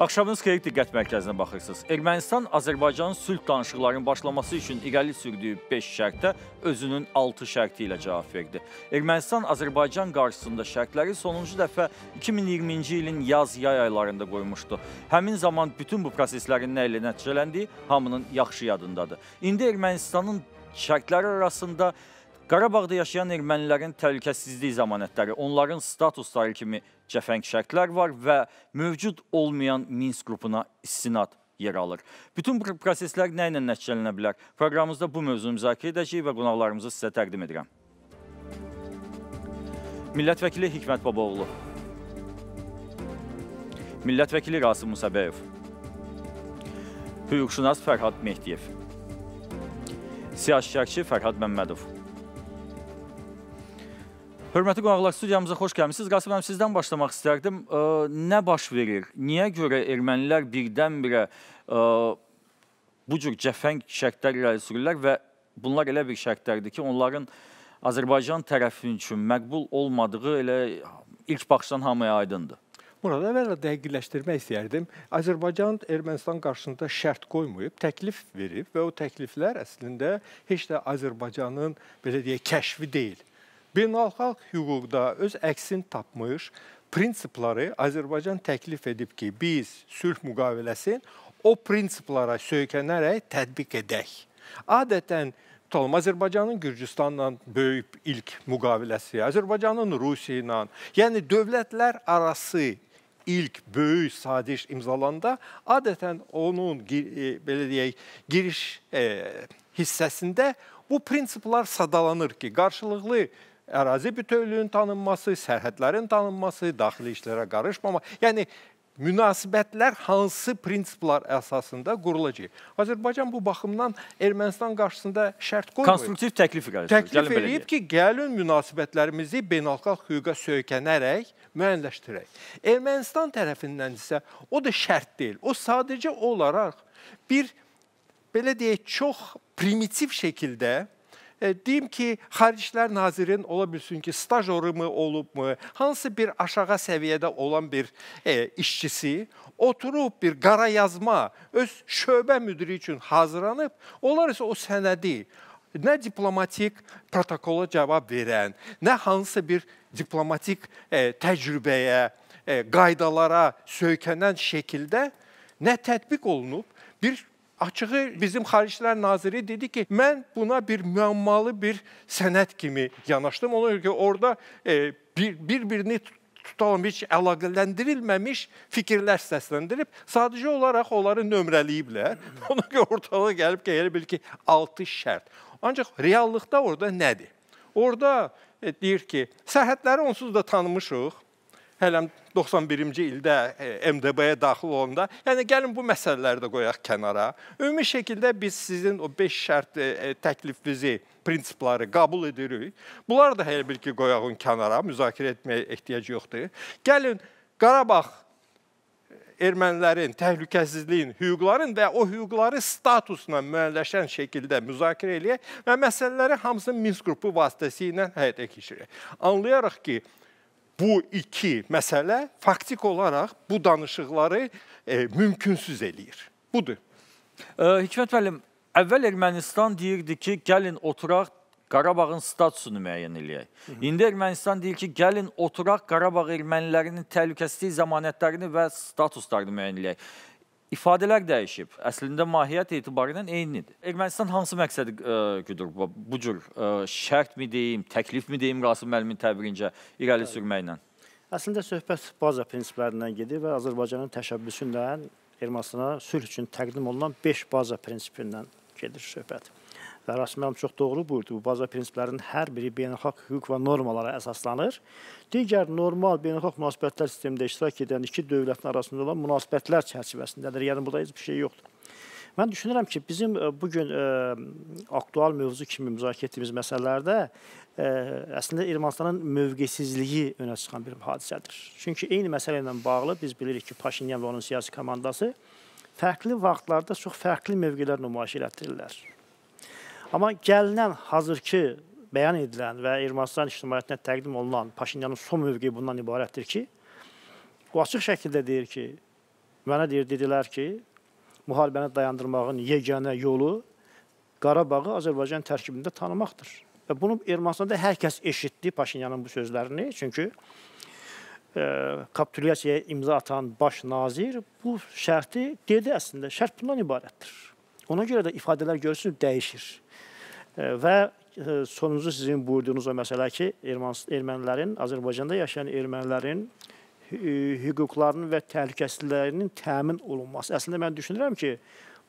Axşamınız xeyir diqqət mərkəzinə baxırsınız. Ermənistan Azərbaycanın sülh danışıqlarının başlaması üçün irəli sürdüyü 5 şərtdə özünün 6 şərti ilə cavab verdi. Ermənistan Azərbaycan qarşısında şərtləri sonuncu dəfə 2020-ci ilin yaz-yay aylarında qoymuşdu. Həmin zaman bütün bu proseslərin nə ilə nəticələndiyi hamının yaxşı yadındadır. İndi Ermənistanın şərtləri arasında Qarabağda yaşayan ermənilərin təhlükəsizlik zəmanətləri, onların statusları kimi cəfəng şərtlər var və mövcud olmayan Minsk qrupuna istinad yer alır. Bütün bu proseslər nə ilə nəticələnə bilər? Proqramımızda bu mövzunu müzakirə edəcəyik və qonaqlarımızı sizə təqdim edirəm. Millət vəkili Hikmət Babaoğlu. Millət vəkili Rasim Musabəyev. Hüquqşünas Fərhad Mehdiyev. Siyasi şərhçi Fərhad Məmmədov. Hörmətli qonaqlar, studiyamıza xoş gəlmişsiniz. Qasım mənim sizdən başlamaq istərdim. Nə baş verir? Niyə görə ermənilər birdən-birə bu cür cəfəng şərtlər irəli sürürlər və bunlar elə bir şərtlərdir ki, onların Azərbaycan tərəfi üçün məqbul olmadığı elə ilk baxışdan hamıya aydındır. Burada əvvəl dəqiqləşdirmək istəyərdim. Azərbaycan Ermənistan qarşısında şərt qoymayıb, təklif verib və o təkliflər əslində heç də Azərbaycanın belə deyək kəşfi deyil. Beynəlxalq hüquqda öz əksini tapmış prinsipları Azərbaycan təklif edib ki, biz sülh müqaviləsini o prinsiplara söykənərək tətbiq edək. Adətən tutalım. Azərbaycanın Gürcüstanla böyük ilk müqaviləsi, Azərbaycanın Rusiya ilə, yəni dövlətlər arası ilk böyük sadiş imzalanda adətən onun e, belə deyək, giriş e, hissəsində bu prinsiplər sadalanır ki, qarşılıqlı ərazi bütövlüyünün tanınması, sərhədlərin tanınması, daxili işlərə qarışmama, yəni münasibətlər hansı prinsiplar əsasında qurulacaq? Azərbaycan bu baxımdan Ermənistan qarşısında şərt qoymayıb. Konstruktiv təklif qarşısında. Təklif eləyib ki, gəlin münasibətlərimizi beynəlxalq hüquqa söykənərək müəyyənləşdirək. Ermənistan tərəfindən isə o da şərt deyil. O sadəcə olaraq bir, belə deyək, çox primitiv şəkildə E, deyim ki, Xaricilər nazirin ola bilsin ki, stajorı olubmu, hansı bir aşağı səviyyədə olan bir e, işçisi oturub bir qara yazma öz şöbə müdiri üçün hazırlanıb, onlar isə o sənədi nə diplomatik protokola cavab verən, nə hansısa bir diplomatik e, təcrübəyə, e, qaydalara söykənən şəkildə nə tətbiq olunub, bir Açığı bizim Xaricilər Naziri dedi ki, mən buna bir müəmmalı bir sənət kimi yanaşdım. Ona görə ki, orada e, bir-birini tutalım, heç əlaqələndirilməmiş fikirlər səsləndirib, sadəcə olaraq onları nömrələyiblər. Ona görə ortalığa gəlib ki, elə bil ki, 6 şərt. Ancaq reallıqda orada nədir? Orada e, deyir ki, sərhədləri onsuz da tanımışıq. Hələm 91-ci ildə e, MDB-yə daxil olanda, yəni gəlin bu məsələləri də qoyaq kənara. Ümumi şəkildə biz sizin o 5 şərt e, e, təklifinizi prinsipləri qəbul edirik. Bunları da hələ bir ki qoyağın kənara, müzakirə etməyə ehtiyac yoxdur. Gəlin Qarabağ ermənilərin, təhlükəsizliyin, hüquqların və o hüquqları statusla müəyyənləşən şəkildə müzakirə eləyək və məsələləri hamısını Minsk qrupu vasitəsilə həyata keçirək. Anlayarıq ki, bu iki məsələ faktik olaraq bu danışıqları e, mümkünsüz eləyir. Budur. E, Hikmət müəllim, əvvəl Ermənistan deyirdi ki, gəlin oturaq Qarabağın statusunu müəyyən eləyək. Hı -hı. İndi Ermənistan deyir ki, gəlin oturaq Qarabağ ermənilərinin təhlükəsizlik zəmanətlərini və statuslarını müəyyən eləyək ifadələr dəyişib. Əslində mahiyyət etibarilə eynidir. Ermənistan hansı məqsədi e, güdür bu, bu cür ə, e, şərtmi deyim, təklifmi deyim Rasim müəllimin təbirincə irəli sürməklə? Əslində söhbət baza prinsiplərindən gedir və Azərbaycanın təşəbbüsündən Ermənistana sülh üçün təqdim olunan 5 baza prinsipindən gedir söhbət və Rasimyan çox doğru buyurdu. Bu baza prinsiplərinin hər biri beynəlxalq hüquq və normalara əsaslanır. Digər normal beynəlxalq münasibətlər sistemində iştirak edən iki dövlətin arasında olan münasibətlər çərçivəsindədir. Yəni burada heç bir şey yoxdur. Mən düşünürəm ki, bizim e, bu gün e, aktual mövzu kimi müzakirə etdiyimiz məsələlərdə ə, e, əslində Ermənistanın mövqesizliyi önə çıxan bir hadisədir. Çünki eyni məsələ ilə bağlı biz bilirik ki, Paşinyan və onun siyasi komandası fərqli vaxtlarda çox fərqli mövqelər nümayiş elətdirirlər. Amma gəlinən hazırki bəyan edilən və Ermənistan ictimaiyyətinə təqdim olunan Paşinyanın son mövqeyi bundan ibarətdir ki, o açıq şəkildə deyir ki, mənə deyir, dedilər ki, müharibəni dayandırmağın yeganə yolu Qarabağı Azərbaycan tərkibində tanımaqdır. Və bunu Ermənistanda hər kəs eşitdi Paşinyanın bu sözlərini, çünki e, kapitulyasiyaya imza atan baş nazir bu şərti dedi əslində. Şərt bundan ibarətdir. Ona görə də ifadələr görürsünüz dəyişir. Və e, sonuncu sizin buyurduğunuz o məsələ ki, ermənilərin, Azərbaycanda yaşayan ermənilərin e, hüquqlarının və təhlükəsizliklərinin təmin olunması. Əslində mən düşünürəm ki,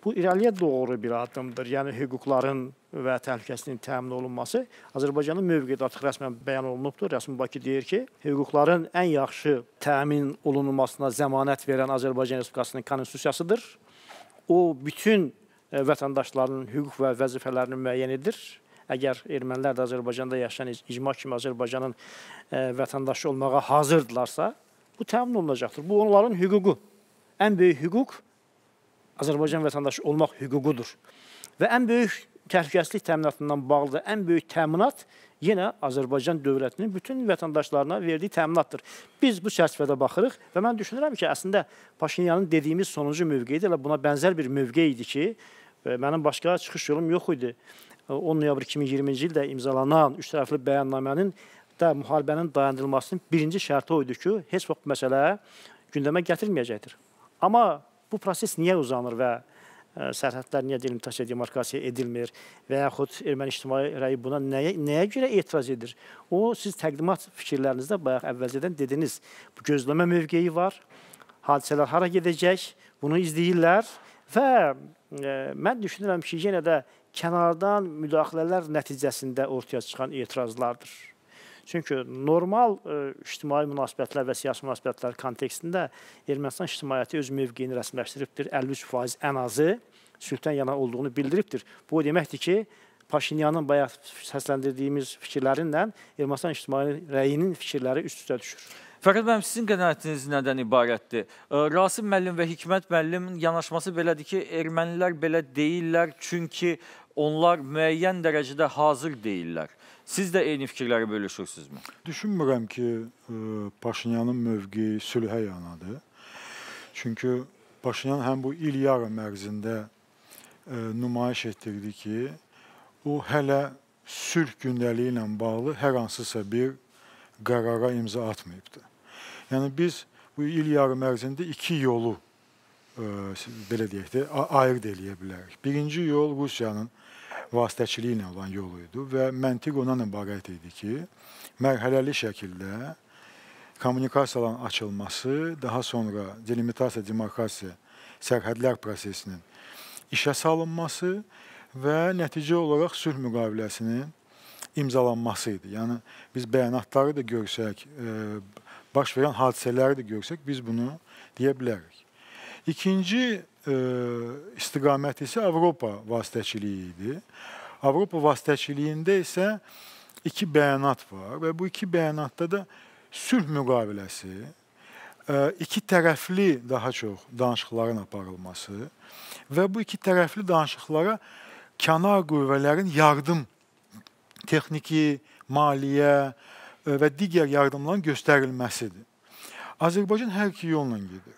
bu irəliyə doğru bir addımdır. Yəni hüquqların və təhlükəsizliyin təmin olunması Azərbaycanın mövqeyi artıq rəsmən bəyan olunubdur. Rəsmi Bakı deyir ki, hüquqların ən yaxşı təmin olunmasına zəmanət verən Azərbaycan Respublikasının konstitusiyasıdır. O bütün E, vətəndaşlarının hüquq və vəzifələrini müəyyən edir. Əgər ermənilər də Azərbaycanda yaşayan icma kimi Azərbaycanın e, vətəndaşı olmağa hazırdılarsa, bu təmin olunacaqdır. Bu onların hüququ. Ən böyük hüquq Azərbaycan vətəndaşı olmaq hüququdur. Və ən böyük təhlükəsizlik təminatından bağlı da ən böyük təminat yenə Azərbaycan dövlətinin bütün vətəndaşlarına verdiyi təminatdır. Biz bu çərçivədə baxırıq və mən düşünürəm ki, əslində Paşinyanın dediyimiz sonuncu mövqeyi də elə buna bənzər bir mövqe idi ki, Və mənim başqa çıxış yolum yox idi. 10 e, noyabr 2020-ci ildə imzalanan üçtərəfli bəyannamənin da müharibənin dayandırılmasının birinci şərti o idi ki, heç vaxt məsələ gündəmə gətirilməyəcəkdir. Amma bu proses niyə uzanır və e, sərhədlər niyə delimitasya demarkasiya edilmir və yaxud erməni ictimai rəyi buna nəyə, nəyə görə etiraz edir? O, siz təqdimat fikirlərinizdə bayaq əvvəlcədən dediniz, bu gözləmə mövqeyi var, hadisələr hara gedəcək, bunu izləyirlər və mən düşünürəm ki, yenə də kənardan müdaxilələr nəticəsində ortaya çıxan etirazlardır. Çünki normal ə, e, ictimai münasibətlər və siyasi münasibətlər kontekstində Ermənistan ictimaiyyəti öz mövqeyini rəsmiləşdiribdir. 53% ən azı sülhdən yana olduğunu bildiribdir. Bu o deməkdir ki, Paşinyanın bayaq səsləndirdiyimiz fikirlərinlə Ermənistan ictimai rəyinin fikirləri üst-üstə düşür. Fəqət mənim sizin qənaətiniz nədən ibarətdir? Rasim müəllim və Hikmət müəllimin yanaşması belədir ki, ermənilər belə deyirlər, çünki onlar müəyyən dərəcədə hazır deyirlər. Siz də eyni fikirləri bölüşürsünüzmü? Düşünmürəm ki, Paşinyanın mövqi sülhə yanadır. Çünki Paşinyan həm bu il yarım ərzində nümayiş etdirdi ki, o hələ sülh gündəliyi ilə bağlı hər hansısa bir qərara imza atmayıbdır. Yəni biz bu il yarım ərzində iki yolu ə, e, belə deyək də ayırd eləyə bilərik. Birinci yol Rusiyanın vasitəçiliyi ilə olan yol idi və məntiq ondan ibarət idi ki, mərhələli şəkildə kommunikasiyaların açılması, daha sonra delimitasiya, demarkasiya, sərhədlər prosesinin işə salınması və nəticə olaraq sülh müqaviləsinin imzalanması idi. Yəni biz bəyanatları da görsək, e, baş verən hadisələri də görsək, biz bunu deyə bilərik. İkinci e, istiqamət isə Avropa vasitəçiliyi idi. Avropa vasitəçiliyində isə iki bəyanat var və bu iki bəyanatda da sülh müqaviləsi, e, iki tərəfli daha çox danışıqların aparılması və bu iki tərəfli danışıqlara kənar qüvvələrin yardım texniki, maliyyə, E, və digər yardımların göstərilməsidir. Azərbaycan hər iki yolla gedir.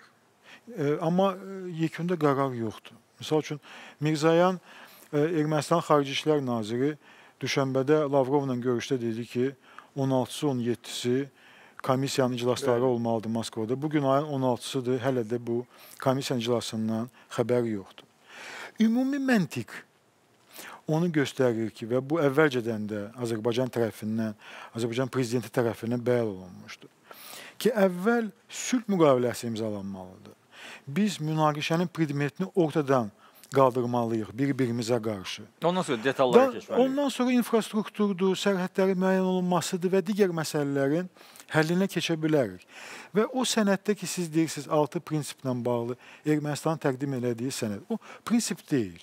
E, amma e, yekunda qərar yoxdur. Məsəl üçün Mirzayan Ermənistan Xarici İşlər naziri düşənbədə Lavrovla görüşdə dedi ki, 16-sı, 17-si komissiyanın iclasları olmalıdır Moskvada. Bu gün ayın 16-sıdır, hələ də bu komissiyanın iclasından xəbər yoxdur. Ümumi məntiq onu göstərir ki, və bu əvvəlcədən də Azərbaycan tərəfindən, Azərbaycan prezidenti tərəfindən bəyan olunmuşdur ki, əvvəl sülh müqaviləsi imzalanmalıdır. Biz münaqişənin predmetini ortadan qaldırmalıyıq bir-birimizə qarşı. Ondan sonra detallara keçməliyik. Ondan sonra infrastrukturdur, sərhədlərin müəyyən olunmasıdır və digər məsələlərin həllinə keçə bilərik. Və o sənəddə ki, siz deyirsiniz, 6 prinsiplə bağlı Ermənistanın təqdim elədiyi sənəd. O prinsip deyil.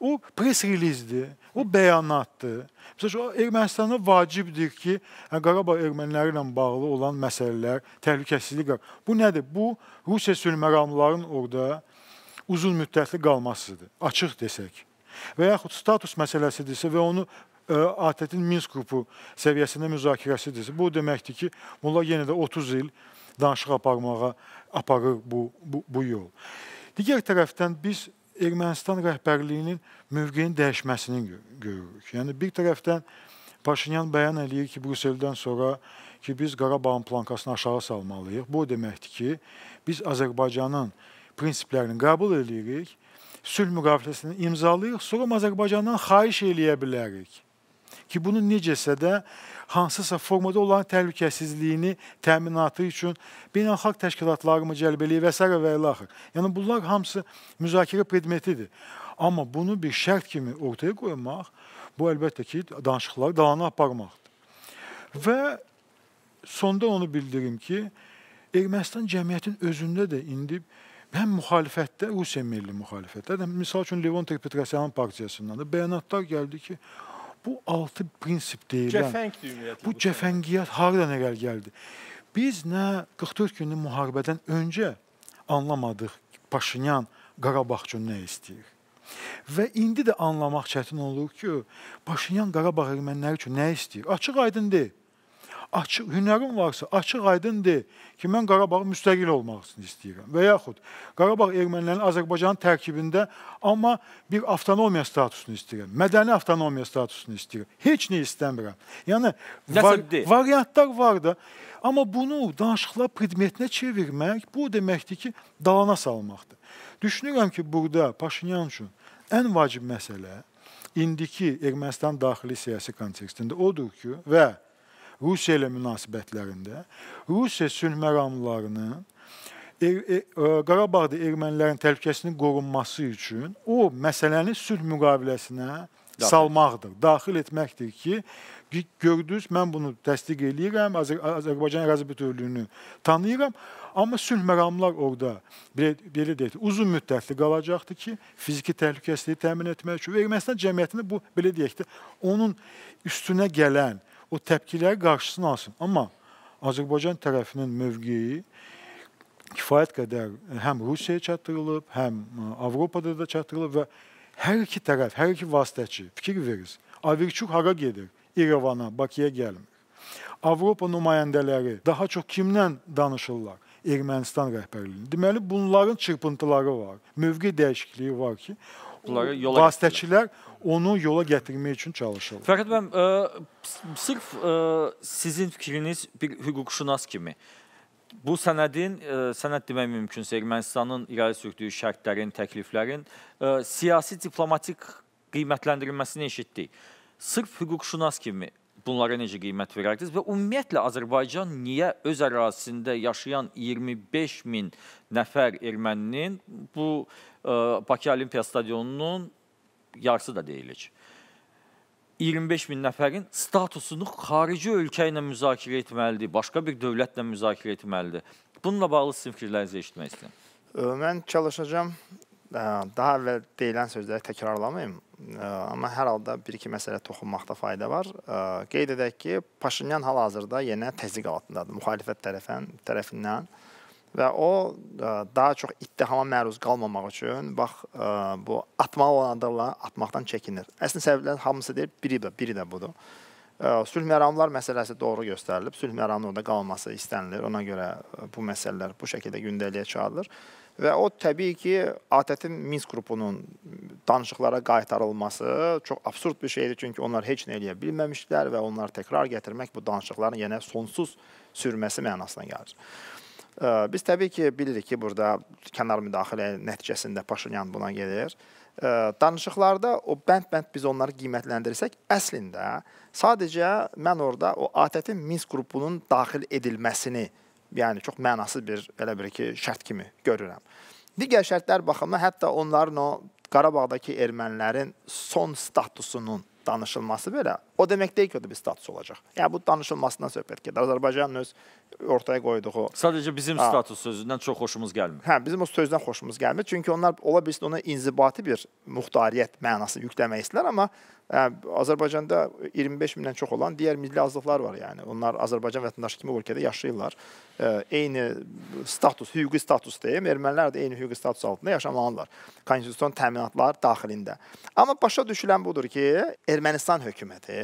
O press releasedir, o bəyanatdır. Məsələn, Ermənistana vacibdir ki, hə, Qarabağ erməniləri ilə bağlı olan məsələlər, təhlükəsizlik. Bu nədir? Bu Rusiya sülhməramlıların orada uzun müddətli qalmasıdır. Açıq desək və yaxud status məsələsidirsə və onu ATƏT-in Minsk qrupu səviyyəsində müzakirəsidir. Bu deməkdir ki, bunlar yenə də 30 il danışıq aparmağa aparır bu, bu, bu yol. Digər tərəfdən biz Ermənistan rəhbərliyinin mövqeyinin dəyişməsini görürük. Yəni, bir tərəfdən Paşinyan bəyan eləyir ki, Brüsseldən sonra ki, biz Qarabağın plankasını aşağı salmalıyıq. Bu deməkdir ki, biz Azərbaycanın prinsiplərini qəbul eləyirik, sülh müqaviləsini imzalayırıq, sonra Azərbaycandan xahiş eləyə bilərik ki, bunun necəsə də hansısa formada olan təhlükəsizliyini təminatı üçün beynəlxalq təşkilatlarımı cəlb eləyir və s. və ilaxır. Yəni, bunlar hamısı müzakirə predmetidir. Amma bunu bir şərt kimi ortaya qoymaq, bu əlbəttə ki, danışıqları dalana aparmaqdır. Və sonda onu bildirim ki, Ermənistan cəmiyyətin özündə də indi həm müxalifətdə, Rusiya milli müxalifətdə, həm misal üçün Levon Terpetrosyanın partiyasından da bəyanatlar gəldi ki, Bu altı prinsip deyilən. Cəfəng düyünləyətli. Bu cəfəngiyyət hardan əvəl gəldi? Biz nə 44 günlük müharibədən öncə anlamadıq Paşinyan Qarabağ üçün nə istəyir. Və indi də anlamaq çətin olur ki, Paşinyan Qarabağ erməniləri üçün nə istəyir? Açıq aydın deyil açıq hünərin varsa, açıq aydın de ki, mən Qarabağın müstəqil olmasını istəyirəm. Və yaxud Qarabağ ermənilərinin Azərbaycanın tərkibində amma bir avtonomiya statusunu istəyirəm. Mədəni avtonomiya statusunu istəyirəm. Heç nə istəmirəm. Yəni var, variantlar var da, amma bunu danışıqlar predmetinə çevirmək bu deməkdir ki, dalana salmaqdır. Düşünürəm ki, burada Paşinyan üçün ən vacib məsələ indiki Ermənistan daxili siyasi kontekstində odur ki, və Rusiya ilə münasibətlərində Rusiya sülh məramlarının er, e, e, Qarabağda ermənilərin təhlükəsinin qorunması üçün o məsələni sülh müqaviləsinə daxil. salmaqdır, daxil etməkdir ki, gördünüz, mən bunu təsdiq eləyirəm, Azər Azərbaycan ərazi bütövlüyünü tanıyıram, amma sülh məramlar orada belə, belə deyək, uzun müddətli qalacaqdır ki, fiziki təhlükəsizliyi təmin etmək üçün Ermənistan cəmiyyətində bu belə deyək də, onun üstünə gələn o təpkiləri qarşısını alsın. Amma Azərbaycan tərəfinin mövqeyi kifayət qədər e, həm Rusiyaya çatdırılıb, həm e, Avropada da çatdırılıb və hər iki tərəf, hər iki vasitəçi fikir verir. Averçuk hara gedir? İrəvana, Bakıya gəlmir. Avropa nümayəndələri daha çox kimdən danışırlar? Ermənistan rəhbərliyini. Deməli bunların çırpıntıları var, mövqe dəyişikliyi var ki, bunları yola vasitəçilər onu yola gətirmək üçün çalışırlar. Fərid bəy, e, sırf ə, e, sizin fikriniz bir hüquqşünas kimi bu sənədin ə, e, sənəd demək mümkünsə Ermənistanın irəli sürdüyü şərtlərin, təkliflərin ə, siyasi diplomatik qiymətləndirilməsini eşitdik. Sırf hüquqşünas kimi bunlara necə qiymət verərdiniz və ümumiyyətlə Azərbaycan niyə öz ərazisində yaşayan 25 min nəfər erməninin bu e, Bakı Olimpiya stadionunun yarısı da deyilik. 25 min nəfərin statusunu xarici ölkə ilə müzakirə etməlidir, başqa bir dövlətlə müzakirə etməlidir. Bununla bağlı sizin fikirlərinizi eşitmək istəyirəm. Mən çalışacağam Daha əvvəl deyilən sözləri təkrarlamayım, amma hər halda bir-iki məsələ toxunmaqda fayda var. Qeyd edək ki, Paşinyan hal-hazırda yenə təzyiq altındadır müxalifət tərəfən, tərəfindən və o daha çox ittihama məruz qalmamaq üçün bax bu atmalı olan addımları atmaqdan çəkinir. Əslində səbəblərin hamısı deyil, biri də, biri də budur. Sülh məramlar məsələsi doğru göstərilib. Sülh məramının orada qalması istənilir. Ona görə bu məsələlər bu şəkildə gündəliyə çağırılır. Və o təbii ki, ATƏT-in Minsk qrupunun danışıqlara qaytarılması çox absurd bir şeydir, çünki onlar heç nə eləyə bilməmişdilər və onları təkrar gətirmək bu danışıqların yenə sonsuz sürməsi mənasına gəlir. Biz təbii ki, bilirik ki, burada kənar müdaxilə nəticəsində Paşinyan buna gedir. Danışıqlarda o bənd-bənd biz onları qiymətləndirirsək, əslində sadəcə mən orada o ATƏT-in Minsk qrupunun daxil edilməsini yəni çox mənasız bir elə bir ki, şərt kimi görürəm. Digər şərtlər baxımından hətta onların o Qarabağdakı ermənilərin son statusunun danışılması belə o demək deyil ki, o da bir status olacaq. Yəni bu danışılmasından söhbət gedir. Azərbaycanın öz ortaya qoyduğu Sadəcə bizim ha, status sözündən çox xoşumuz gəlmir. Hə, bizim o sözdən xoşumuz gəlmir. Çünki onlar ola bilsin ona inzibati bir muxtariyyət mənası yükləmək istəyirlər, amma Hə, Azərbaycanda 25 mindən çox olan digər milli azlıqlar var. Yəni onlar Azərbaycan vətəndaşı kimi ölkədə yaşayırlar. Hə, eyni status, hüquqi status deyim, ermənilər də eyni hüquqi status altında yaşamalıdırlar. Konstitusiyon təminatlar daxilində. Amma başa düşülən budur ki, Ermənistan hökuməti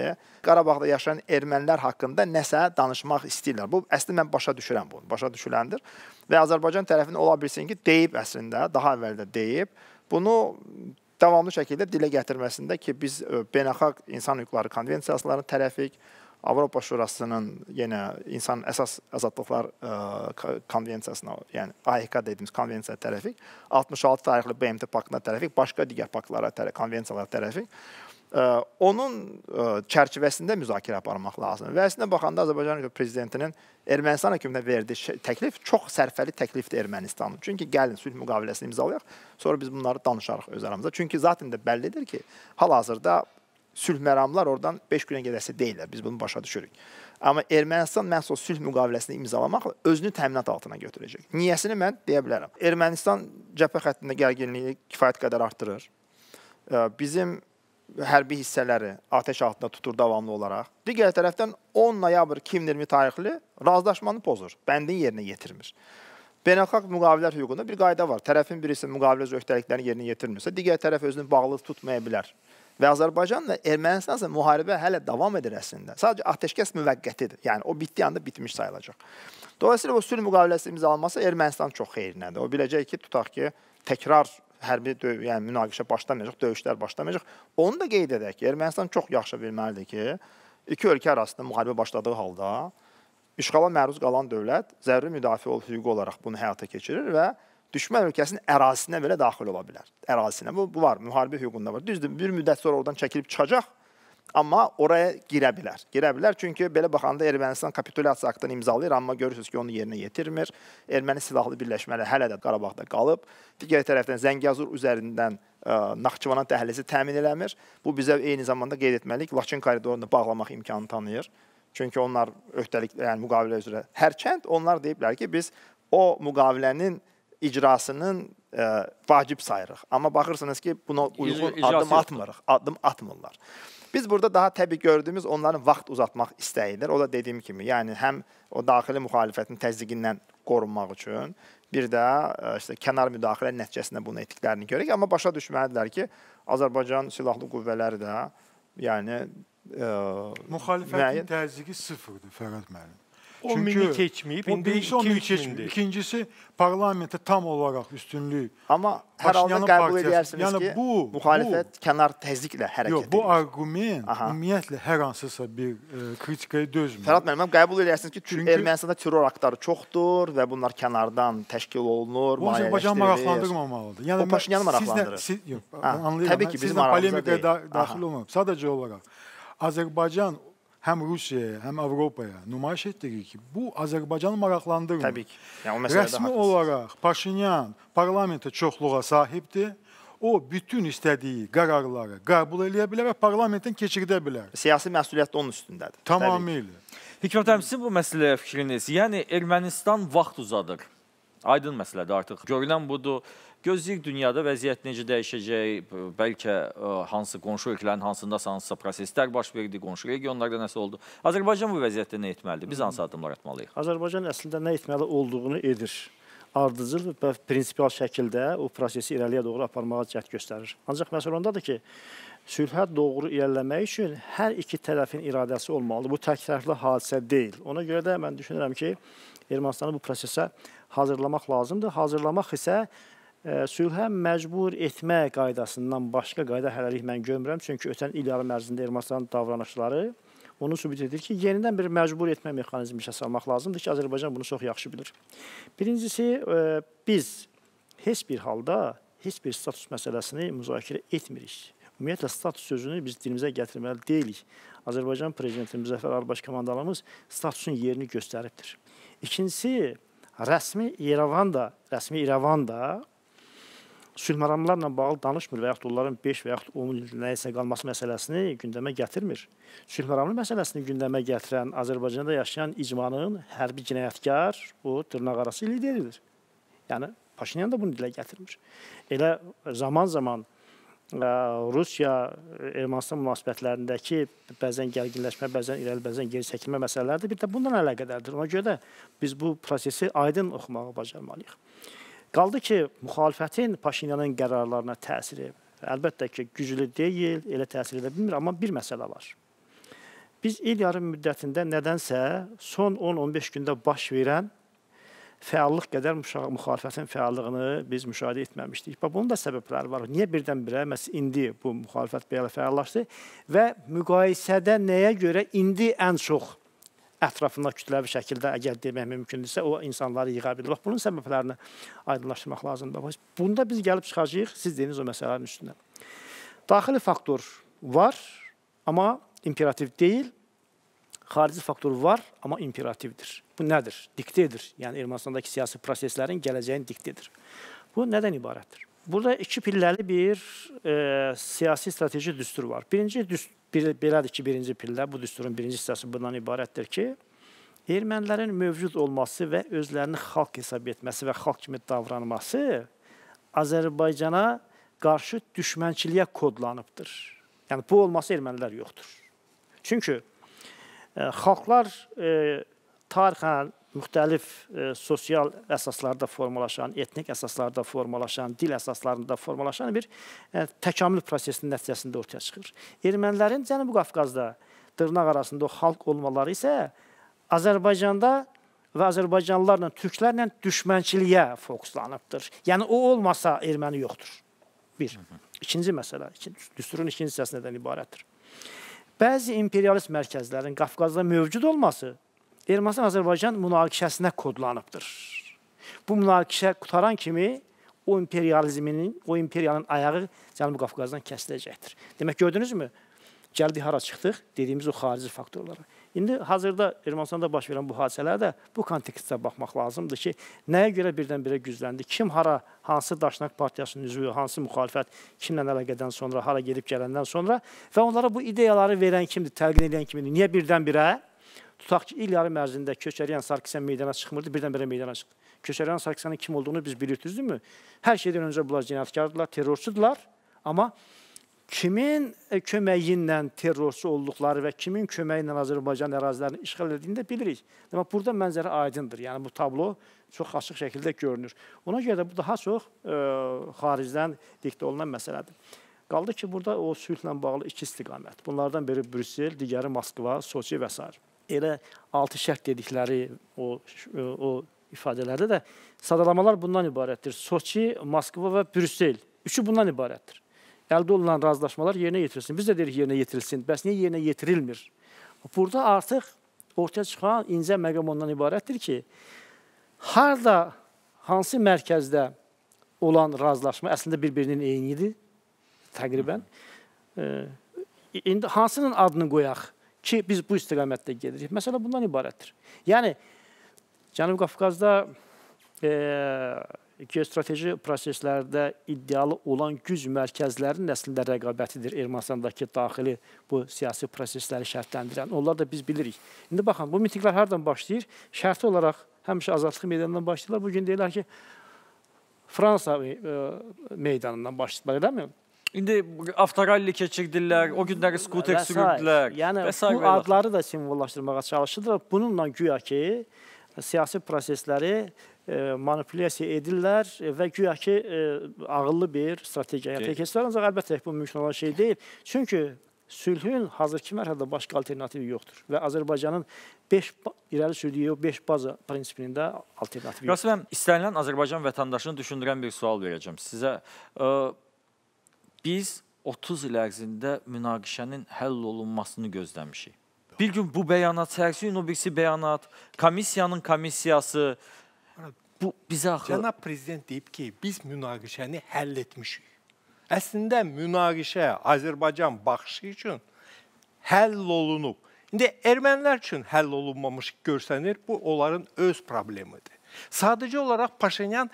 Qarabağda yaşayan ermənilər haqqında nəsə danışmaq istəyirlər. Bu əslində mən başa düşürəm bunu. Başa düşüləndir. Və Azərbaycan tərəfinin ola bilsin ki, deyib əslində, daha əvvəldə deyib, bunu davamlı şəkildə dilə gətirməsində ki, biz e, beynəlxalq insan hüquqları konvensiyaslarının tərəfik, Avropa Şurasının yenə insan əsas azadlıqlar ə, e, konvensiyasına, yəni AHK dediyimiz konvensiya tərəfik, 66 tarixli BMT paktına tərəfik, başqa digər paktlara tərəfik, konvensiyalara tərəfik onun e, çərçivəsində müzakirə aparmaq lazımdır. Və əslində baxanda Azərbaycan prezidentinin Ermənistan hökumətinə verdiyi təklif çox sərfəli təklifdir Ermənistan üçün. Çünki gəlin sülh müqaviləsini imzalayaq, sonra biz bunları danışarıq öz aramızda. Çünki zaten də bəllidir ki, hal-hazırda sülh məramlar oradan 5 günə gedəsi deyillər. Biz bunu başa düşürük. Amma Ermənistan məhz o sülh müqaviləsini imzalamaqla özünü təminat altına götürəcək. Niyəsini mən deyə bilərəm. Ermənistan cəbhə xəttində gərginliyi kifayət qədər artırır. Bizim hərbi hissələri atəş altında tutur davamlı olaraq. Digər tərəfdən 10 noyabr 2020 tarixli razılaşmanı pozur, bəndin yerinə yetirmir. Beynəlxalq müqavilələr hüququnda bir qayda var. Tərəfin birisi müqavilə öhdəliklərini yerinə yetirmirsə, digər tərəf özünü bağlı tutmaya bilər. Və Azərbaycanla Ermənistan isə müharibə hələ davam edir əslində. Sadəcə atəşkəs müvəqqətidir. Yəni o bitdiyi anda bitmiş sayılacaq. Dolayısıyla o sülh müqaviləsi imzalanmasa Ermənistan çox xeyrinədir. O biləcək ki, tutaq ki, təkrar hərbi döv, yəni münaqişə başlamayacaq, döyüşlər başlamayacaq. Onu da qeyd edək ki, Ermənistan çox yaxşı bilməlidir ki, iki ölkə arasında müharibə başladığı halda işğala məruz qalan dövlət zəruri müdafiə hüququ olaraq bunu həyata keçirir və düşmən ölkəsinin ərazisinə belə daxil ola bilər. Ərazisinə bu, bu var, müharibə hüququnda var. Düzdür, bir müddət sonra oradan çəkilib çıxacaq Amma oraya girə bilər. Girə bilər çünki belə baxanda Ermənistan kapitulyasiya aktını imzalayır, amma görürsüz ki, onu yerinə yetirmir. Erməni silahlı birləşmələri hələ də Qarabağda qalıb. Digər tərəfdən Zəngəzur üzərindən e, Naxçıvana dəhlizi təmin eləmir. Bu bizə eyni zamanda qeyd etməliyik, Laçın koridorunu bağlamaq imkanı tanıyır. Çünki onlar öhdəlik, yəni müqavilə üzrə hər kənd onlar deyiblər ki, biz o müqavilənin icrasının ə, e, vacib sayırıq. Amma baxırsınız ki, buna uyğun İcrası adım yoxdur. atmırıq, adım atmırlar. Biz burada daha təbii gördüyümüz onların vaxt uzatmaq istəyidir. O da dediyim kimi, yəni həm o daxili müxalifətin təzyiqindən qorunmaq üçün, bir də e, işte kənar müdaxilə nəticəsində bunun etdiklərini görək, amma başa düşməlidirlər ki, Azərbaycan silahlı qüvvələri də yəni ə, e, müxalifətin müəyyən... təzyiqi sıfırdır Fərhad müəllim. 10 Çünki, mini keçməyib, indi 2-3 mindir. İkincisi, parlamentə tam olaraq üstünlük. Amma hər halda qəbul edərsiniz yəni, ki, bu, müxalifət bu, kənar təzliklə hərəkət yox, edir. Bu argument Aha. ümumiyyətlə hər hansısa bir e, kritikaya dözmür. Fərad müəllim, qəbul edərsiniz ki, Çünki, Ermənistanda terror aktları çoxdur və bunlar kənardan təşkil olunur, maliyyələşdirilir. Bu Azərbaycan maraqlandırmamalıdır. Yəni, o Paşinyanı maraqlandırır. Siz, yox, ha, hə, anlayıram. Təbii ki, bizim aramızda deyil. Polemikaya daxil olmam. Sadəcə olaraq, Azərbaycan həm Rusiyaya, həm Avropaya yəni nümayiş etdirir ki, bu Azərbaycanı maraqlandırmır. Təbii ki. Yəni, Rəsmi olaraq Paşinyan parlamentə çoxluğa sahibdir. O bütün istədiyi qərarları qəbul eləyə bilər və parlamentin keçirdə bilər. Siyasi məsuliyyət onun üstündədir. Tamamilə. Hikmət əmsin bu məsələyə fikriniz. Yəni, Ermənistan vaxt uzadır. Aydın məsələdir artıq. Görülən budur. Gözləyir dünyada vəziyyət necə dəyişəcək, bəlkə ə, e, hansı qonşu ölkələrin hansında hansısa proseslər baş verdi, qonşu regionlarda nəsə oldu. Azərbaycan bu vəziyyətdə nə etməlidir? Biz hansı addımlar atmalıyıq? Azərbaycan əslində nə etməli olduğunu edir. Ardıcıl və prinsipial şəkildə o prosesi irəliyə doğru aparmağa cəhd göstərir. Ancaq məsələ ondadır ki, sülhə doğru irəliləmək üçün hər iki tərəfin iradəsi olmalıdır. Bu tək tərəfli hadisə deyil. Ona görə də mən düşünürəm ki, Ermənistanı bu prosesə hazırlamaq lazımdır. Hazırlamaq isə e, sülhə məcbur etmə qaydasından başqa qayda hələlik mən görmürəm. Çünki ötən il yarım ərzində Ermənistanın davranışları onu sübut edir ki, yenidən bir məcbur etmə mexanizmi işə salmaq lazımdır ki, Azərbaycan bunu çox yaxşı bilir. Birincisi, e, biz heç bir halda heç bir status məsələsini müzakirə etmirik. Ümumiyyətlə status sözünü biz dilimizə gətirməli deyilik. Azərbaycan prezidenti Müzəffər Arbaş komandalarımız statusun yerini göstəribdir. İkincisi, rəsmi İrəvan da, rəsmi İrəvan da sülhməramlarla bağlı danışmır və yaxud onların 5 və yaxud 10 il nəyisə qalması məsələsini gündəmə gətirmir. Sülhməramlı məsələsini gündəmə gətirən Azərbaycanda yaşayan icmanın hərbi cinayətkar bu dırnaqarası lideridir. Yəni Paşinyan da bunu dilə gətirmir. Elə zaman-zaman Rusiya-Ermənistan münasibətlərindəki bəzən gərginləşmə, bəzən irəli, bəzən geri çəkilmə məsələləridir. Bir də bundan əlaqədardır. Ona görə də biz bu prosesi aydın oxumağı bacarmalıyıq. Qaldı ki, müxalifətin Paşinyanın qərarlarına təsiri əlbəttə ki, güclü deyil, elə təsir edə bilmir, amma bir məsələ var. Biz il yarım müddətində nədənsə son 10-15 gündə baş verən fəallıq qədər müxalifətin fəallığını biz müşahidə etməmişdik. Və bunun da səbəbləri var. Niyə birdən-birə məhz indi bu müxalifət belə fəallaşdı və müqayisədə nəyə görə indi ən çox ətrafında kütləvi şəkildə əgər demək mümkündürsə o insanları yığa bilir. Bax bunun səbəblərini aydınlaşdırmaq lazımdır. Bunda biz gəlib çıxacağıq siz dediyiniz o məsələlərin üstünə. Daxili faktor var, amma imperativ deyil xarici faktor var, amma imperativdir. Bu nədir? Diktədir. Yəni Ermənistandakı siyasi proseslərin gələcəyini diktədir. Bu nədən ibarətdir? Burada iki pilləli bir e, siyasi strateji düstur var. Birinci düstur bir, belədir ki, birinci pillə bu düsturun birinci hissəsi bundan ibarətdir ki, ermənilərin mövcud olması və özlərini xalq hesab etməsi və xalq kimi davranması Azərbaycana qarşı düşmənçiliyə kodlanıbdır. Yəni bu olması ermənilər yoxdur. Çünki Xalqlar e, tarixən hə, müxtəlif e, sosial əsaslarda formalaşan, etnik əsaslarda formalaşan, dil əsaslarında formalaşan bir e, təkamül prosesinin nəticəsində ortaya çıxır. Ermənilərin Cənubi Qafqazda dırnaq arasında o xalq olmaları isə Azərbaycanda və Azərbaycanlılarla, türklərlə düşmənçiliyə fokuslanıbdır. Yəni o olmasa erməni yoxdur. Bir. İkinci məsələ, ikinci, düsturun ikinci hissəsindən ibarətdir bəzi imperialist mərkəzlərin Qafqazda mövcud olması Ermənistan-Azərbaycan münaqişəsinə kodlanıbdır. Bu münaqişə qutaran kimi o imperializminin, o imperiyanın ayağı Cənubi Qafqazdan kəsiləcəkdir. Demək gördünüzmü? Gəldik hara çıxdıq? Dediyimiz o xarici faktorlara. İndi hazırda Ermənistanda baş verən bu hadisələrə də bu kontekstdə baxmaq lazımdır ki, nəyə görə birdən-birə gücləndi, kim hara, hansı Daşnaq partiyasının üzvü, hansı müxalifət, kimlə əlaqədən sonra, hara gedib gələndən sonra və onlara bu ideyaları verən kimdir, təlqin edən kimdir, niyə birdən-birə tutaq ki, il yarım ərzində Köçəryan Sarkisyan meydana çıxmırdı, birdən-birə meydana çıxdı. Köçəryan Sarkisyanın kim olduğunu biz bilirdinizmi? Hər şeydən öncə bunlar cinayətkardırlar, terrorçudurlar, amma kimin e, köməyi ilə terrorçu olduqları və kimin köməyi ilə Azərbaycan ərazilərini işğal edildiyini də bilirik. Demək, burada mənzərə aydındır. Yəni bu tablo çox açıq şəkildə görünür. Ona görə də bu daha çox ə, e, xaricdən diktə olunan məsələdir. Qaldı ki, burada o sülhlə bağlı iki istiqamət. Bunlardan biri Brüssel, digəri Moskva, Soçi və s. Elə altı şərt dedikləri o e, o ifadələrdə də sadalamalar bundan ibarətdir. Soçi, Moskva və Brüssel. Üçü bundan ibarətdir əldə olunan razılaşmalar yerinə yetirilsin. Biz də deyirik yerinə yetirilsin. Bəs niyə yerinə yetirilmir? Burada artıq ortaya çıxan incə məqam ondan ibarətdir ki, harda, hansı mərkəzdə olan razılaşma əslində bir-birinin eynidir təqribən. İndi hansının adını qoyaq ki, biz bu istiqamətdə gedirik? Məsələ bundan ibarətdir. Yəni, Cənub Qafqazda e, geostrateji proseslərdə iddialı olan güc mərkəzlərinin əslində rəqabətidir Ermənistandakı daxili bu siyasi prosesləri şərtləndirən. Onlar da biz bilirik. İndi baxın, bu mitinqlər hardan başlayır? Şərti olaraq həmişə azadlıq meydanından başlayırlar. Bugün deyirlər ki, Fransa e, e, meydanından başlayırlar, eləmi? İndi avtoralli keçirdilər, o günləri skuter sürürdülər. Yəni, bu adları da simvollaşdırmağa çalışırlar. Bununla güya ki, siyasi prosesləri E, manipulyasiya edirlər e, və güya ki, e, ağıllı bir strategiya həyata keçirlər. Ancaq əlbəttə bu mümkün olan şey deyil. Çünki sülhün hazırki mərhələdə başqa alternativi yoxdur və Azərbaycanın 5 irəli sürdüyü 5 baza prinsipində alternativi yoxdur. Rəsuləm, istənilən Azərbaycan vətəndaşını düşündürən bir sual verəcəm sizə. Biz 30 il ərzində münaqişənin həll olunmasını gözləmişik. Bir gün bu bəyanat, Sərsi Yunubiksi bəyanat, komissiyanın komissiyası, Bu bizə axı... Cənab Prezident deyib ki, biz münaqişəni həll etmişik. Əslində, münaqişə Azərbaycan baxışı üçün həll olunub. İndi ermənilər üçün həll olunmamış görsənir, bu onların öz problemidir. Sadəcə olaraq Paşinyan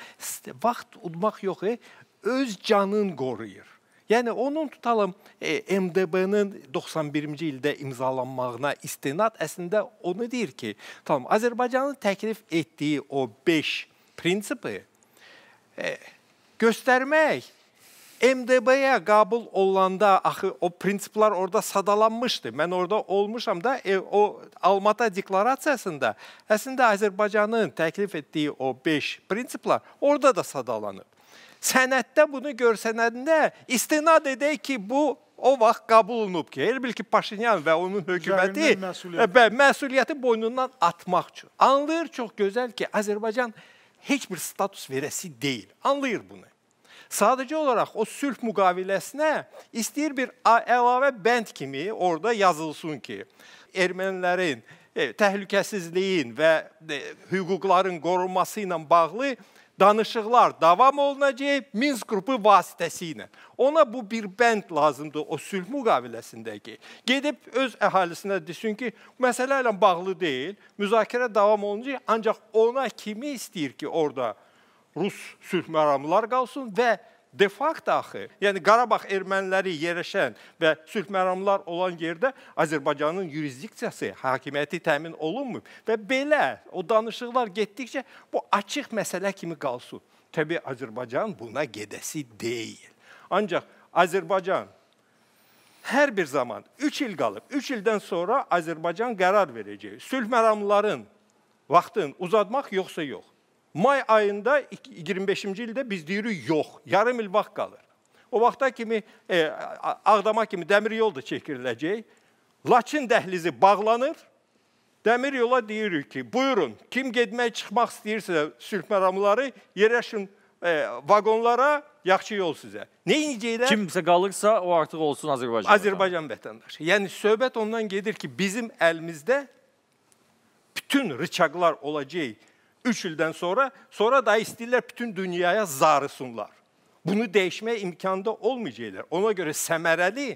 vaxt udmaq yox, e, öz canın qoruyur. Yəni onun tutalım e, MDB-nin 91-ci ildə imzalanmağına istinad əslində onu deyir ki, tamam Azərbaycanın təklif etdiyi o 5 prinsipi e, э, göstərmək MDB-yə qəbul olanda axı o prinsiplər orada sadalanmışdı. Mən orada olmuşam da e, o Almata deklarasiyasında əslində Azərbaycanın təklif etdiyi o 5 prinsiplər orada da sadalanıb. Sənəddə bunu görsənəndə istinad edək ki, bu o vaxt qəbul olunub ki, elə bil ki, Paşinyan və onun hökuməti və məsuliyyəti boynundan atmaq üçün. Anlayır çox gözəl ki, Azərbaycan heç bir status verəsi deyil. Anlayır bunu. Sadəcə olaraq o sülh müqaviləsinə istəyir bir əlavə bənd kimi orada yazılsın ki, ermənilərin e, təhlükəsizliyin və e, hüquqların qorunması ilə bağlı danışıqlar davam olunacaq Minsk qrupu vasitəsilə. Ona bu bir bənd lazımdır o sülh müqaviləsindəki. Gedib öz əhalisinə desin ki, məsələ ilə bağlı deyil, müzakirə davam olunacaq, ancaq ona kimi istəyir ki, orada Rus sülh məramlılar qalsın və De facto axı, yəni Qarabağ erməniləri yerləşən və sülhməramlar olan yerdə Azərbaycanın yurisdiksiyası, hakimiyyəti təmin olunmur və belə o danışıqlar getdikcə bu açıq məsələ kimi qalsın. Təbii Azərbaycan buna gedəsi deyil. Ancaq Azərbaycan hər bir zaman 3 il qalıb, 3 ildən sonra Azərbaycan qərar verəcək. Sülh məramlarının vaxtını uzatmaq yoxsa yox. May ayında 25-ci ildə biz deyirik yox, yarım il vaxt qalır. O vaxta kimi e, Ağdama kimi dəmir yol da çəkiləcək. Laçın dəhlizi bağlanır. Dəmir yola deyirik ki, buyurun, kim getmək çıxmaq istəyirsə sülh məramları yerləşin e, vaqonlara, yaxşı yol sizə. Neyinəcəklər? Kimsə qalırsa o artıq olsun Azərbaycan. Azərbaycan vətəndaşı. Yəni söhbət ondan gedir ki, bizim əlimizdə bütün rıçaqlar olacaq 3 ildən sonra, sonra da istəyirlər bütün dünyaya zarısunlar. Bunu dəyişməyə imkanda olmayacaqlar. Ona görə səmərəli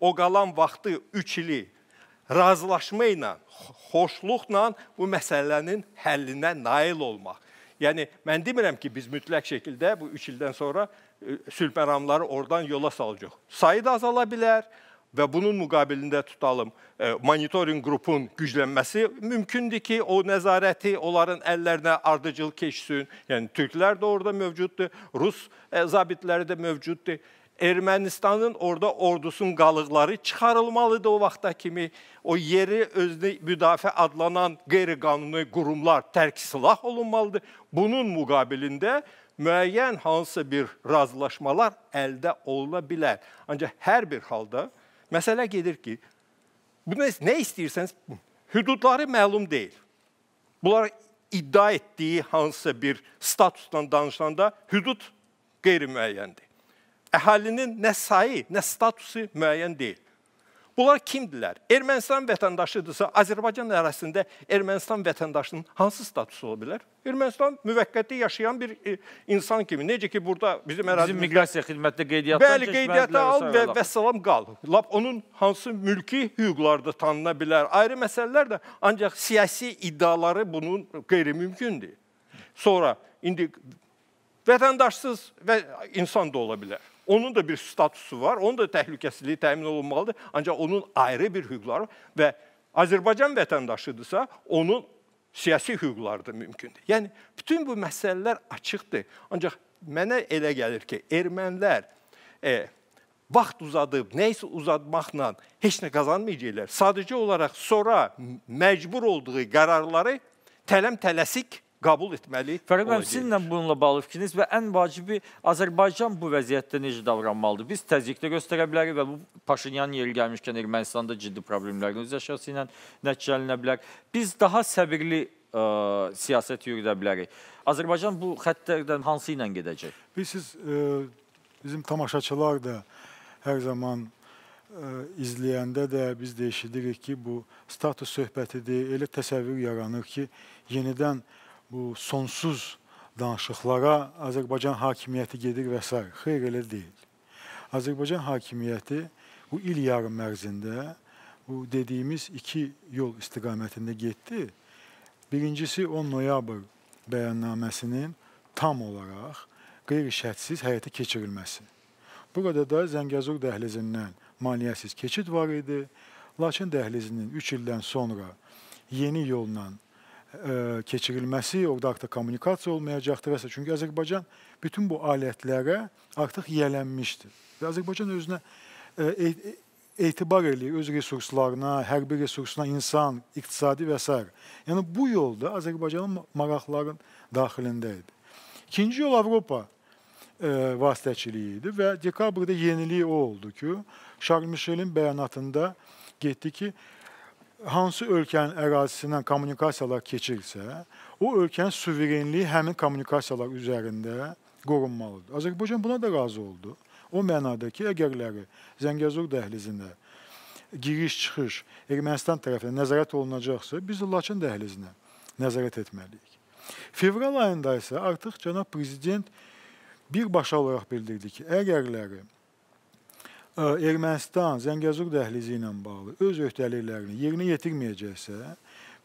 o qalan vaxtı 3 ili razılaşma ilə, xoşluqla bu məsələnin həllinə nail olmaq. Yəni mən demirəm ki, biz mütləq şəkildə bu 3 ildən sonra e, sülh məramları oradan yola salacağıq. Sayı da azala bilər, və bunun müqabilində tutalım e, monitoring qrupun güclənməsi mümkündür ki, o nəzarəti onların əllərinə ardıcıl keçsin. Yəni türklər də orada mövcuddur, rus e, zabitləri də mövcuddur. Ermənistanın orada ordusun qalıqları çıxarılmalıdır o vaxta kimi. O yeri özünü müdafiə adlanan qeyri-qanuni qurumlar tərk silah olunmalıdır. Bunun müqabilində müəyyən hansısa bir razılaşmalar əldə oluna bilər. Ancaq hər bir halda Məsələ gedir ki, bilməz nə istəyirsəniz, hüdudları məlum deyil. Bunlar iddia etdiyi hansısa bir statusdan danışanda hüdud qeyri-müəyyəndir. Əhalinin nə sayı, nə statusu müəyyən deyil. Bunlar kimdirlər? Ermənistan vətəndaşıdırsa, Azərbaycan ərazisində Ermənistan vətəndaşının hansı statusu ola bilər? Ermənistan müvəqqəti yaşayan bir e, insan kimi, necə ki burada bizim ərazimizdə bizim miqrasiya xidmətində qeydiyyatdan Bəli, qeydiyyata al və vəssalam qal. Lap onun hansı mülki hüquqlarda tanına bilər. Ayrı məsələlər də ancaq siyasi iddiaları bunun qeyri-mümkündür. Sonra indi vətəndaşsız və insan da ola bilər. Onun da bir statusu var, onun da təhlükəsizliyi təmin olunmalıdır. Ancaq onun ayrı bir hüquqları və Azərbaycan vətəndaşıdırsa, onun siyasi hüquqları da mümkündür. Yəni bütün bu məsələlər açıqdır. Ancaq mənə elə gəlir ki, ermənilər e, vaxt uzadıb, nəyisə uzatmaqla heç nə qazanmayacaqlar. Sadəcə olaraq sonra məcbur olduğu qərarları tələm-tələsik qəbul etməli olacaq. Sizinlə bununla bağlı fikriniz və ən vacibi Azərbaycan bu vəziyyətdə necə davranmalıdır? Biz təzyiqdə göstərə bilərik və bu Paşinyan yeri gəlmişkən Ermənistanda ciddi problemlərin öz yaşası ilə nəticələnə bilər. Biz daha səbirli ə, e, siyasət yürüdə bilərik. Azərbaycan bu xəttlərdən hansı ilə gedəcək? Bilirsiniz, e, bizim tamaşaçılar da hər zaman e, izləyəndə də biz də eşidirik ki, bu status söhbətidir. Elə təsəvvür yaranır ki, yenidən bu sonsuz danışıqlara Azərbaycan hakimiyyəti gedir və s. Xeyr elə deyil. Azərbaycan hakimiyyəti bu il yarım ərzində bu dediyimiz iki yol istiqamətində getdi. Birincisi 10 noyabr bəyannaməsinin tam olaraq qeyri-şərtsiz həyata keçirilməsi. Burada da Zəngəzur dəhlizindən maliyyəsiz keçid var idi. Laçın dəhlizinin 3 ildən sonra yeni yolla E, keçirilməsi, orada artıq kommunikasiya olmayacaqdır və s. Çünki Azərbaycan bütün bu alətlərə artıq yiyələnmişdir. Və Azərbaycan özünə e, e, etibar eləyir, öz resurslarına, hərbi resursuna, insan, iqtisadi və s. Yəni, bu yolda Azərbaycanın maraqların daxilində idi. İkinci yol Avropa vasitəçiliyi idi və dekabrda yeniliyi o oldu ki, Şarl Mişelin bəyanatında getdi ki, hansı ölkənin ərazisindən kommunikasiyalar keçirsə, o ölkənin suverenliyi həmin kommunikasiyalar üzərində qorunmalıdır. Azərbaycan buna da razı oldu. O mənada ki, əgərləri Zəngəzur dəhlizinə giriş-çıxış Ermənistan tərəfindən nəzarət olunacaqsa, biz də Laçın dəhlizinə nəzarət etməliyik. Fevral ayında isə artıq cənab prezident birbaşa olaraq bildirdi ki, əgərləri Ermənistan Zəngəzur dəhlizi ilə bağlı öz öhdəliklərini yerinə yetirməyəcəksə,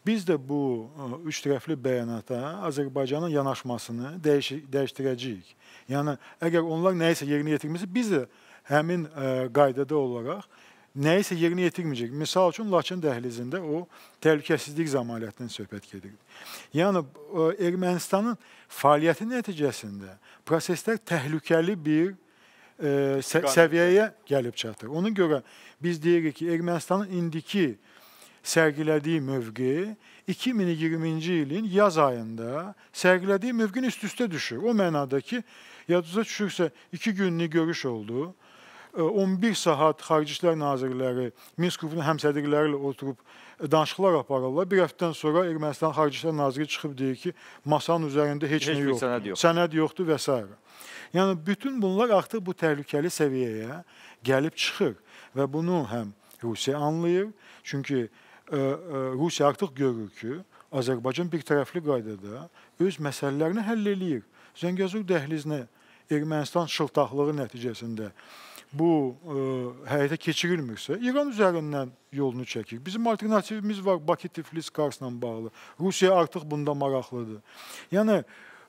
biz də bu üç tərəfli bəyanata Azərbaycanın yanaşmasını dəyiş dəyişdirəcəyik. Yəni əgər onlar nəyisə yerinə yetirməsə, biz də həmin qaydada olaraq nəyisə yerinə yetirməyəcək. Məsəl üçün Laçın dəhlizində o təhlükəsizlik zəmanətindən söhbət gedir. Yəni Ermənistanın fəaliyyəti nəticəsində proseslər təhlükəli bir e, sə səviyyəyə gəlib çatır. Ona görə biz deyirik ki, Ermənistanın indiki sərgilədiyi mövqe 2020-ci ilin yaz ayında sərgilədiyi mövqün üst-üstə düşür. O mənada ki, yadınıza düşürsə, iki günlük görüş oldu. 11 saat Xarici İşlər Nazirləri Minsk qrupunun həmsədirləri ilə oturub danışıqlar aparırlar. Bir həftədən sonra Ermənistan Xarici İşlər Naziri çıxıb deyir ki, masanın üzərində heç, heç nə yoxdur, sənəd, yox. sənəd yoxdur və s. Yəni, bütün bunlar artıq bu təhlükəli səviyyəyə gəlib çıxır və bunu həm Rusiya anlayır, çünki ə, ə, Rusiya artıq görür ki, Azərbaycan bir tərəfli qaydada öz məsələlərini həll eləyir. Zəngəzur dəhlizinə Ermənistan şıltaqlığı nəticəsində bu ə, e, həyata keçirilmirsə, İran üzərindən yolunu çəkir. Bizim alternativimiz var Bakı-Tiflis-Karsla bağlı. Rusiya artıq bunda maraqlıdır. Yəni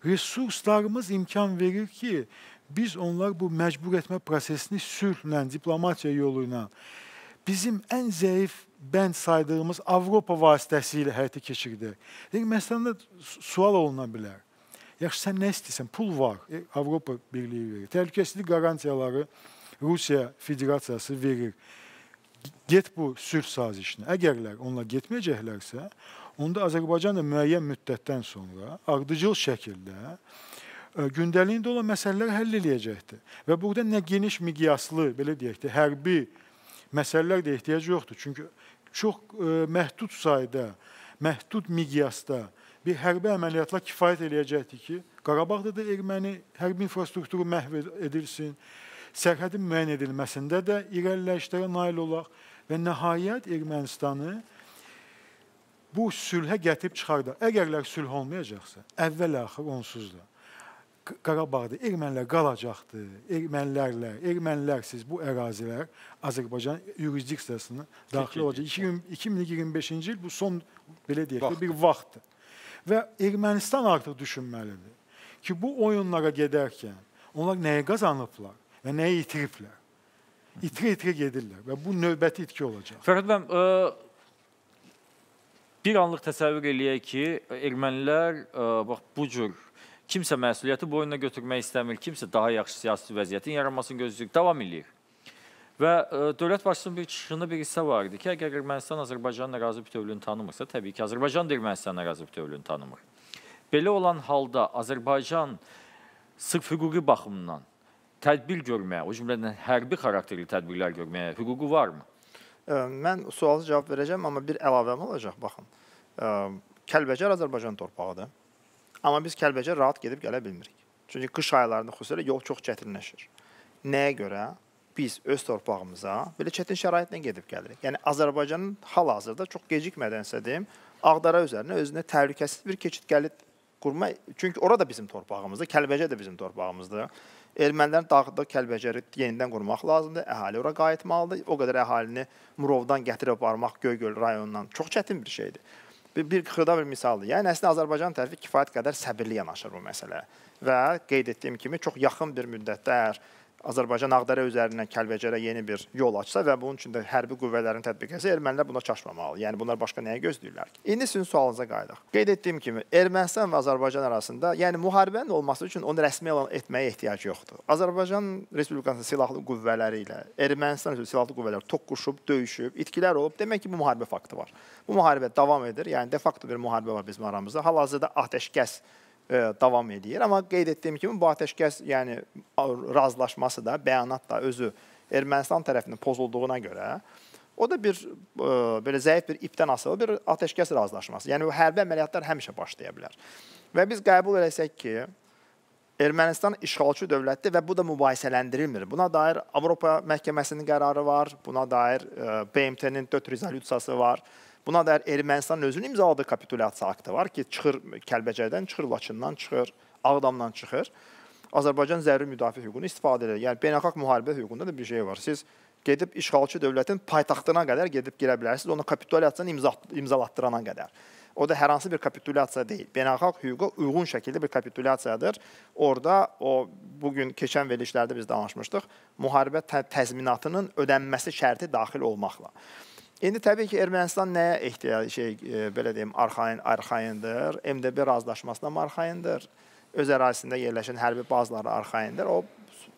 resurslarımız imkan verir ki, biz onlar bu məcbur etmə prosesini sülhlə, diplomatiya yolu ilə bizim ən zəif bənd saydığımız Avropa vasitəsilə həyata keçirdi. Deyək, məsələn, sual oluna bilər. Yaxşı, sən nə istəyirsən? Pul var. E, Avropa Birliyi verir. Təhlükəsizlik qarantiyaları verir Rusiya Federasiyası verir. Get bu sülh sazişinə. Əgərlər onunla getməyəcəklərsə, onda Azərbaycan da müəyyən müddətdən sonra ardıcıl şəkildə e, gündəliyində olan məsələləri həll eləyəcəkdir. Və burada nə geniş miqyaslı, belə deyək də, hərbi məsələlər də ehtiyac yoxdur. Çünki çox e, məhdud sayda, məhdud miqyasda bir hərbi əməliyyatla kifayət eləyəcəkdir ki, Qarabağda da erməni hərbi infrastrukturu məhv edilsin, sərhədin müəyyən edilməsində də irəliləyişlərə nail olaq və nəhayət Ermənistanı bu sülhə gətirib çıxardaq. Əgərlər sülh olmayacaqsa, əvvəl-axır onsuz da Qarabağda ermənilər qalacaqdı. Ermənilərlə, ermənilərsiz bu ərazilər Azərbaycan yurisdiksiyasına daxil olacaq. 2025-ci il bu son belə deyək vaxt. bir vaxtdır. Və Ermənistan artıq düşünməlidir ki, bu oyunlara gedərkən onlar nəyə qazanıblar? və nəyi itiriblər. İtirə-itirə gedirlər və bu növbəti itki olacaq. Fərhad bəm, ə, e, bir anlıq təsəvvür eləyək ki, ermənilər ə, e, bax bu cür kimsə məsuliyyəti boynuna götürmək istəmir, kimsə daha yaxşı siyasi vəziyyətin yaranmasını gözləyir, davam eləyir. Və ə, e, dövlət başçısının bir çıxışında bir hissə var idi ki, əgər Ermənistan Azərbaycanın ərazi bütövlüyünü tanımırsa, təbii ki, Azərbaycan da Ermənistanın ərazi bütövlüyünü tanımır. Belə olan halda Azərbaycan sırf hüquqi baxımından tədbir görməyə, o cümlədən hərbi xarakterli tədbirlər görməyə hüququ varmı? Mən sualı cavab verəcəm, amma bir əlavəm olacaq, baxın. Kəlbəcər Azərbaycan torpağıdır. Amma biz Kəlbəcər rahat gedib gələ bilmirik. Çünki qış aylarında xüsusilə yol çox çətinləşir. Nəyə görə? Biz öz torpağımıza belə çətin şəraitlə gedib gəlirik. Yəni Azərbaycanın hal-hazırda çox gecikmədənsə deyim, Ağdara üzərinə özünə təhlükəsiz bir keçid gəlib qurma. Çünki ora da bizim torpağımızdır, Kəlbəcər də bizim torpağımızdır. Ermənilərin dağda Kəlbəcəri yenidən qurmaq lazımdır. Əhali ora qayıtmalıdır. O qədər əhalini Murovdan gətirib aparmaq Göygöl rayonundan çox çətin bir şeydir. Bir, bir xırda bir misaldır. Yəni əslində Azərbaycan tərəfi kifayət qədər səbirli yanaşır bu məsələyə və qeyd etdiyim kimi çox yaxın bir müddətdə əgər Azərbaycan Ağdərə üzərindən Kəlbəcərə yeni bir yol açsa və bunun üçün də hərbi qüvvələrin tətbiq etsə, ermənilər buna çaşmamalı. Yəni bunlar başqa nəyə gözləyirlər ki? İndi sizin sualınıza qayıdaq. Qeyd etdiyim kimi, Ermənistan və Azərbaycan arasında, yəni müharibənin olması üçün onu rəsmi elan etməyə ehtiyac yoxdur. Azərbaycan Respublikasının silahlı qüvvələri ilə Ermənistan silahlı qüvvələri toqquşub, döyüşüb, itkilər olub. Demək ki, bu müharibə faktı var. Bu müharibə davam edir. Yəni de facto bir müharibə var bizim aramızda. Hal-hazırda atəşkəs davam edir. Amma qeyd etdiyim kimi bu atəşkəs, yəni razılaşması da, bəyanat da özü Ermənistan tərəfindən pozulduğuna görə o da bir e, belə zəif bir ipdən asılı bir atəşkəs razılaşması. Yəni hərbi əməliyyatlar həmişə başlaya bilər. Və biz qəbul eləsək ki, Ermənistan işğalçı dövlətdir və bu da mübahisələndirilmir. Buna dair Avropa məhkəməsinin qərarı var, buna dair e, BMT-nin 4 rezolyusiyası var. Buna dəyər Ermənistanın özünün imzaladığı kapitulyasiya aktı var ki, çıxır Kəlbəcərdən, çıxır Laçından, çıxır Ağdamdan çıxır. Azərbaycan zəruri müdafiə hüququnu istifadə edir. Yəni beynəlxalq müharibə hüququnda da bir şey var. Siz gedib işğalçı dövlətin paytaxtına qədər gedib girə bilərsiniz, ona kapitulyasiyanı imza imzalatdırana qədər. O da hər hansı bir kapitulyasiya deyil. Beynəlxalq hüquqa uyğun şəkildə bir kapitulyasiyadır. Orda o bu gün keçən verilişlərdə biz danışmışdıq. Müharibə təzminatının ödənməsi şərti daxil olmaqla. İndi təbii ki, Ermənistan nəyə ehtiyac şey e, belə deyim, arxayın arxayındır. MDB razılaşmasına arxayındır. Öz ərazisində yerləşən hərbi bazaları arxayındır. O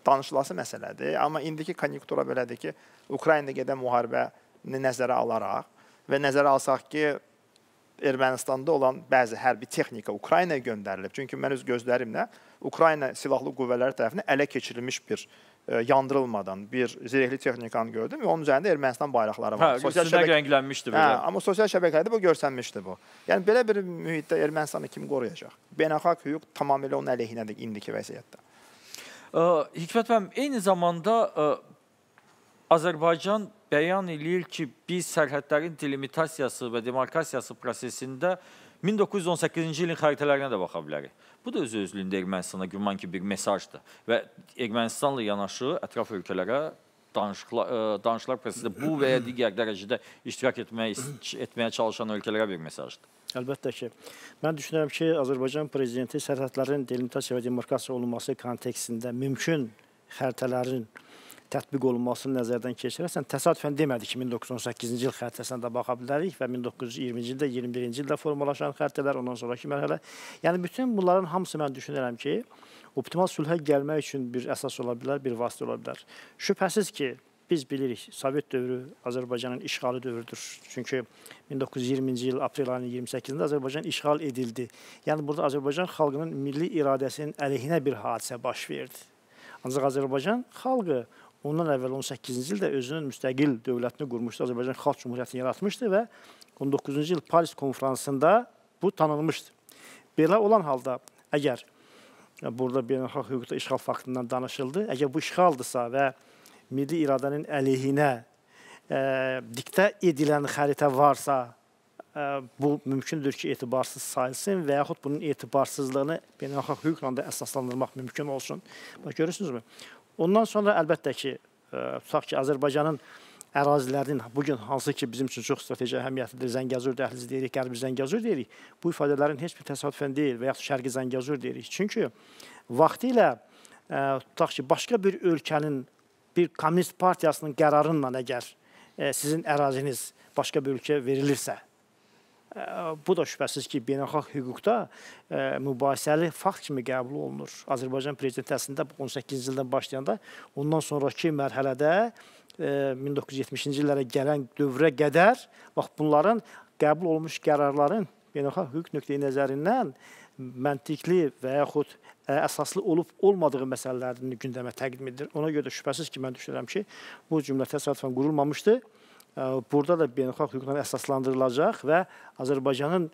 danışılası məsələdir. Amma indiki konjunktura belədir ki, Ukraynada gedən müharibəni nəzərə alaraq və nəzərə alsaq ki, Ermənistanda olan bəzi hərbi texnika Ukraynaya göndərilib. Çünki mən öz gözlərimlə Ukrayna silahlı qüvvələri tərəfindən ələ keçirilmiş bir E, yandırılmadan bir zirehli texnikanı gördüm və onun üzərində Ermənistan bayraqları var. Hə, sosial şəbəkə rənglənmişdi belə. Hə, amma sosial şəbəkələrdə bu görsənmişdi bu. Yəni belə bir mühitdə Ermənistanı kim qoruyacaq? Beynəlxalq hüquq tamamilə onun əleyhinədir indiki vəziyyətdə. Ə, e, Hikmət müəllim, eyni zamanda ə, e, Azərbaycan bəyan eləyir ki, biz sərhədlərin delimitasiyası və demarkasiyası prosesində 1918-ci ilin xəritələrinə də baxa bilərik. Bu da öz-özlüyündə Ermənistana güman ki, bir mesajdır. Və Ermənistanla yanaşı ətraf ölkələrə danışıqlar, e, danışıqlar prosesində bu və ya digər dərəcədə iştirak etməyə, etməyə çalışan ölkələrə bir mesajdır. Əlbəttə ki, mən düşünürəm ki, Azərbaycan prezidenti sərhədlərin delimitasiya və demarkasiya olunması kontekstində mümkün xərtələrin tətbiq olunmasını nəzərdən keçirərsən, təsadüfən demədi ki, 1918-ci il xəritəsinə də baxa bilərik və 1920-ci ildə, 21-ci ildə formalaşan xəritələr, ondan sonraki mərhələ. Yəni bütün bunların hamısı mən düşünürəm ki, optimal sülhə gəlmək üçün bir əsas ola bilər, bir vasitə ola bilər. Şübhəsiz ki, biz bilirik, Sovet dövrü Azərbaycanın işğalı dövrüdür. Çünki 1920-ci il aprel ayının 28-də Azərbaycan işğal edildi. Yəni burada Azərbaycan xalqının milli iradəsinin əleyhinə bir hadisə baş verdi. Ancaq Azərbaycan xalqı Ondan əvvəl 18-ci ildə özünün müstəqil dövlətini qurmuşdu, Azərbaycan Xalq Cümhuriyyətini yaratmışdı və 19-cu il Paris konfransında bu tanınmışdı. Belə olan halda əgər e, burada beynəlxalq hüquqda işğal faktından danışıldı, əgər bu işğaldırsa və milli iradənin əleyhinə ə, e, diktə edilən xəritə varsa, ə, e, bu mümkündür ki, etibarsız sayılsın və yaxud bunun etibarsızlığını beynəlxalq hüquqla da əsaslandırmaq mümkün olsun. Bax görürsünüzmü? Ondan sonra əlbəttə ki, e, tutaq ki, Azərbaycanın ərazilərinin bu gün hansı ki bizim üçün çox strateji əhəmiyyətlidir. Zəngəzur dəhlizi deyirik, Qərbi Zəngəzur deyirik. Bu ifadələrin heç bir təsadüfən deyil və yaxud Şərqi Zəngəzur deyirik. Çünki vaxtilə ə, e, tutaq ki, başqa bir ölkənin bir kommunist partiyasının qərarından əgər ə, e, sizin əraziniz başqa bir ölkəyə verilirsə, bu da şübhəsiz ki, beynəlxalq hüquqda mübahisəli fakt kimi qəbul olunur. Azərbaycan prezidenti əslində 18-ci ildən başlayanda ondan sonraki mərhələdə 1970-ci illərə gələn dövrə qədər bax bunların qəbul olunmuş qərarların beynəlxalq hüquq nöqteyi nəzərindən məntiqli və yaxud əsaslı olub olmadığı məsələlərini gündəmə təqdim edir. Ona görə də şübhəsiz ki, mən düşünürəm ki, bu cümlə təsadüfən qurulmamışdı burada da beynəlxalq hüquqla əsaslandırılacaq və Azərbaycanın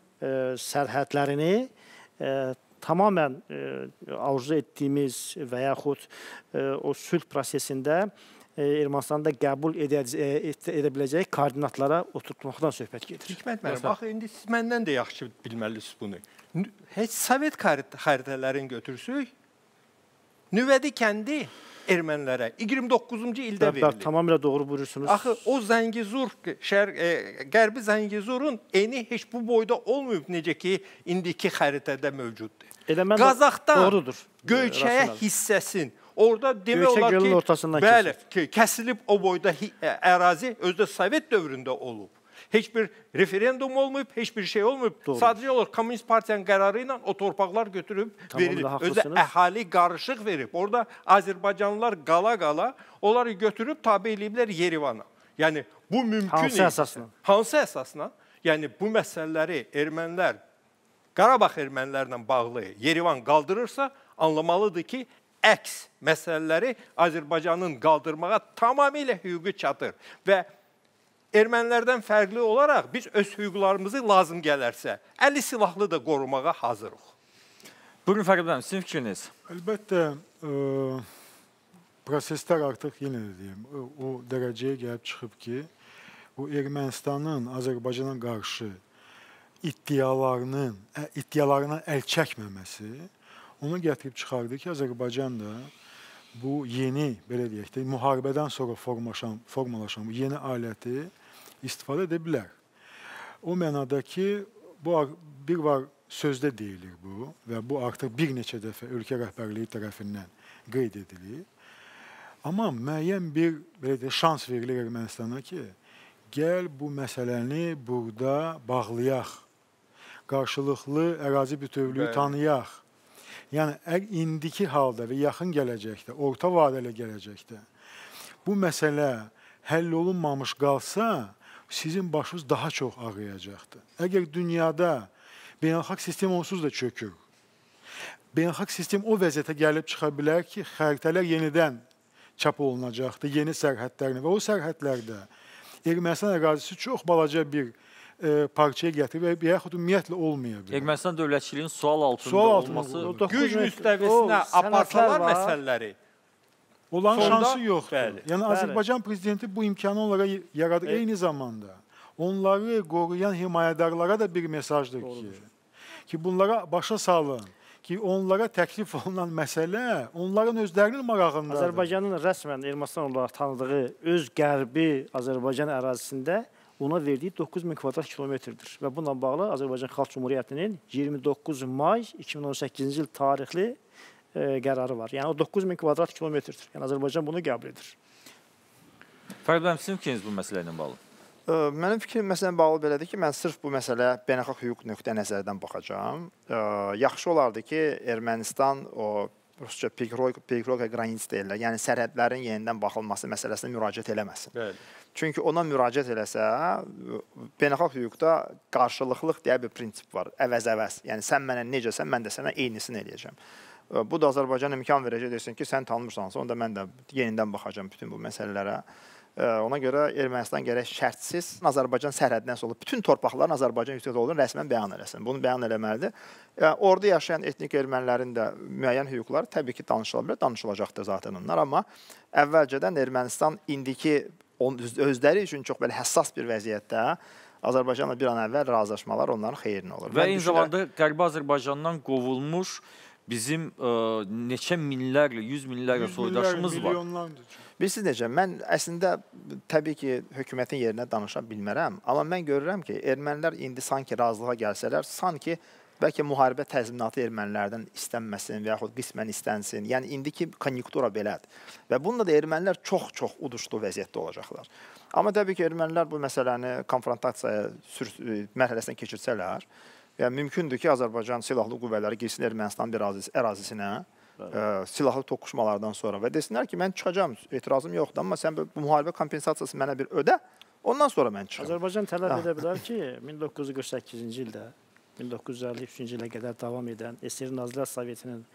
sərhədlərini tamamilə arzu etdiyimiz və yaxud o sülh prosesində Ermənistanda qəbul edə, edə biləcəyi koordinatlara oturtmaqdan söhbət gedir. Hikmət müəllim, bax indi siz məndən də yaxşı bilməlisiniz bunu. Heç Sovet xəritələrini götürsək, nüvədi kəndi ermənilərə 29-cu ildə bəl, bəl, verilir. Tamamilə doğru buyurursunuz. Axı o Zəngizur şər e, qərbi Zəngizurun eni heç bu boyda olmayıb necə ki indiki xəritədə mövcuddur. Elə mən Qazaxdan doğrudur. E, Göyçəyə hissəsin Orada demək Göyçə olar ki, bəli, ki, kəsilib o boyda e, ərazi özdə Sovet dövründə olub. Heç bir referendum olmayıb, heç bir şey olmayıb. Doğru. Sadəcə olaraq Komünist Partiyanın qərarı ilə o torpaqlar götürüb tamam, verilib. Özü əhali qarışıq verib. Orada Azərbaycanlılar qala-qala onları götürüb tabe eləyiblər Yerevana. Yəni bu mümkün hansı idi. əsasla? Hansı əsasla? Yəni bu məsələləri ermənilər Qarabağ ermənilərlə bağlı Yerevan qaldırırsa, anlamalıdır ki, əks məsələləri Azərbaycanın qaldırmağa tamamilə hüququ çatır və ermənilərdən fərqli olaraq biz öz hüquqlarımızı lazım gələrsə, əli silahlı da qorumağa hazırıq. Buyurun Fərqib bənim, sizin fikriniz? Əlbəttə, ə, e, proseslər artıq yenə də deyim, e, o dərəcəyə gəlib çıxıb ki, bu Ermənistanın Azərbaycana qarşı iddialarının, iddialarına əl çəkməməsi onu gətirib çıxardı ki, Azərbaycan da bu yeni, belə deyək də, müharibədən sonra formalaşan, formalaşan bu yeni aləti istifadə edə bilər. O mənada ki, bu bir var sözdə deyilir bu və bu artıq bir neçə dəfə ölkə rəhbərliyi tərəfindən qeyd edilir. Amma müəyyən bir belə də şans verilir Ermənistana ki, gəl bu məsələni burada bağlayaq. Qarşılıqlı ərazi bütövlüyü Bəli. tanıyaq. Yəni indiki halda və yaxın gələcəkdə, orta vadəli gələcəkdə bu məsələ həll olunmamış qalsa, sizin başınız daha çox ağrıyacaqdır. Əgər dünyada beynəlxalq sistem onsuz da çökür. Beynəlxalq sistem o vəziyyətə gəlib çıxa bilər ki, xəritələr yenidən çap olunacaqdır, yeni sərhədlərini və o sərhədlərdə Ermənistan ərazisi çox balaca bir e, parçaya gətirir və yaxud ümumiyyətlə olmaya bilər. Ermənistan dövlətçiliyinin sual altında, sual altında olması, güc müstəvisinə aparsalar məsələləri Olan Fonda, şansı yoxdur. Bəli, yəni bəli. Azərbaycan prezidenti bu imkanı onlara yaradır. Bəli. E- Eyni zamanda onları qoruyan himayədarlara da bir mesajdır Doğrudur. ki, ki bunlara başa salın ki onlara təklif olunan məsələ onların özlərinin marağındadır. Azərbaycanın rəsmən Ermənistan olaraq tanıdığı öz qərbi Azərbaycan ərazisində ona verdiyi 9000 kvadrat kilometrdir və bununla bağlı Azərbaycan Xalq Cümhuriyyətinin 29 may 2018-ci il tarixli E, qərarı var. Yəni o 9000 kvadrat kilometrdir. Yəni Azərbaycan bunu qəbul edir. Fərid bəy, sizin fikriniz bu məsələ ilə bağlı? E, mənim fikrim məsələn bağlı belədir ki, mən sırf bu məsələyə beynəlxalq hüquq nöqtə nəzərdən baxacağam. E, yaxşı olardı ki, Ermənistan o rusca pegroqa granic deyirlər. Yəni sərhədlərin yenidən baxılması məsələsinə müraciət eləməsin. Bəli. Çünki ona müraciət eləsə, beynəlxalq hüquqda qarşılıqlıq deyə bir prinsip var. Əvəz-əvəz. Yəni sən mənə necəsən, mən də sənə eynisini eləyəcəm. Bu da Azərbaycan imkan verəcək desin ki, sən tanımırsansa, onda mən də yenidən baxacam bütün bu məsələlərə. Ona görə Ermənistan gərək şərtsiz Azərbaycan sərhədindən sonra bütün torpaqların Azərbaycan hüququ olduğunu rəsmən bəyan eləsin. Bunu bəyan eləməlidir. Orda yaşayan etnik ermənilərin də müəyyən hüquqları təbii ki, danışıla bilər, danışılacaqdır zaten onlar, amma əvvəlcədən Ermənistan indiki özləri üçün çox belə həssas bir vəziyyətdə Azərbaycanla bir an əvvəl razılaşmalar onların xeyrinə olur. Və eyni zamanda Qərbi Azərbaycandan qovulmuş bizim ə, e, neçə minlərlə, yüz minlərlə yüz soydaşımız minlər, var. Bilirsiniz necə? Mən əslində təbii ki, hökumətin yerinə danışa bilmərəm, amma mən görürəm ki, ermənilər indi sanki razılığa gəlsələr, sanki bəlkə müharibə təzminatı ermənilərdən istənməsin və yaxud qismən istənsin. Yəni indiki konjunktura belədir. Və bununla da ermənilər çox-çox uduşdu vəziyyətdə olacaqlar. Amma təbii ki, ermənilər bu məsələni konfrontasiyaya e, mərhələsinə keçirsələr, Və yəni, mümkündür ki, Azərbaycan silahlı qüvvələri getsin Ermənistan ərazis, ərazisinə ə, e, silahlı toqquşmalardan sonra və desinlər ki, mən çıxacam, etirazım yoxdur, amma sən bu müharibə kompensasiyası mənə bir ödə, ondan sonra mən çıxım. Azərbaycan tələb hə. edə bilər ki, 1948-ci ildə 1953-cü ilə qədər davam edən SSR Nazirlər Sovetinin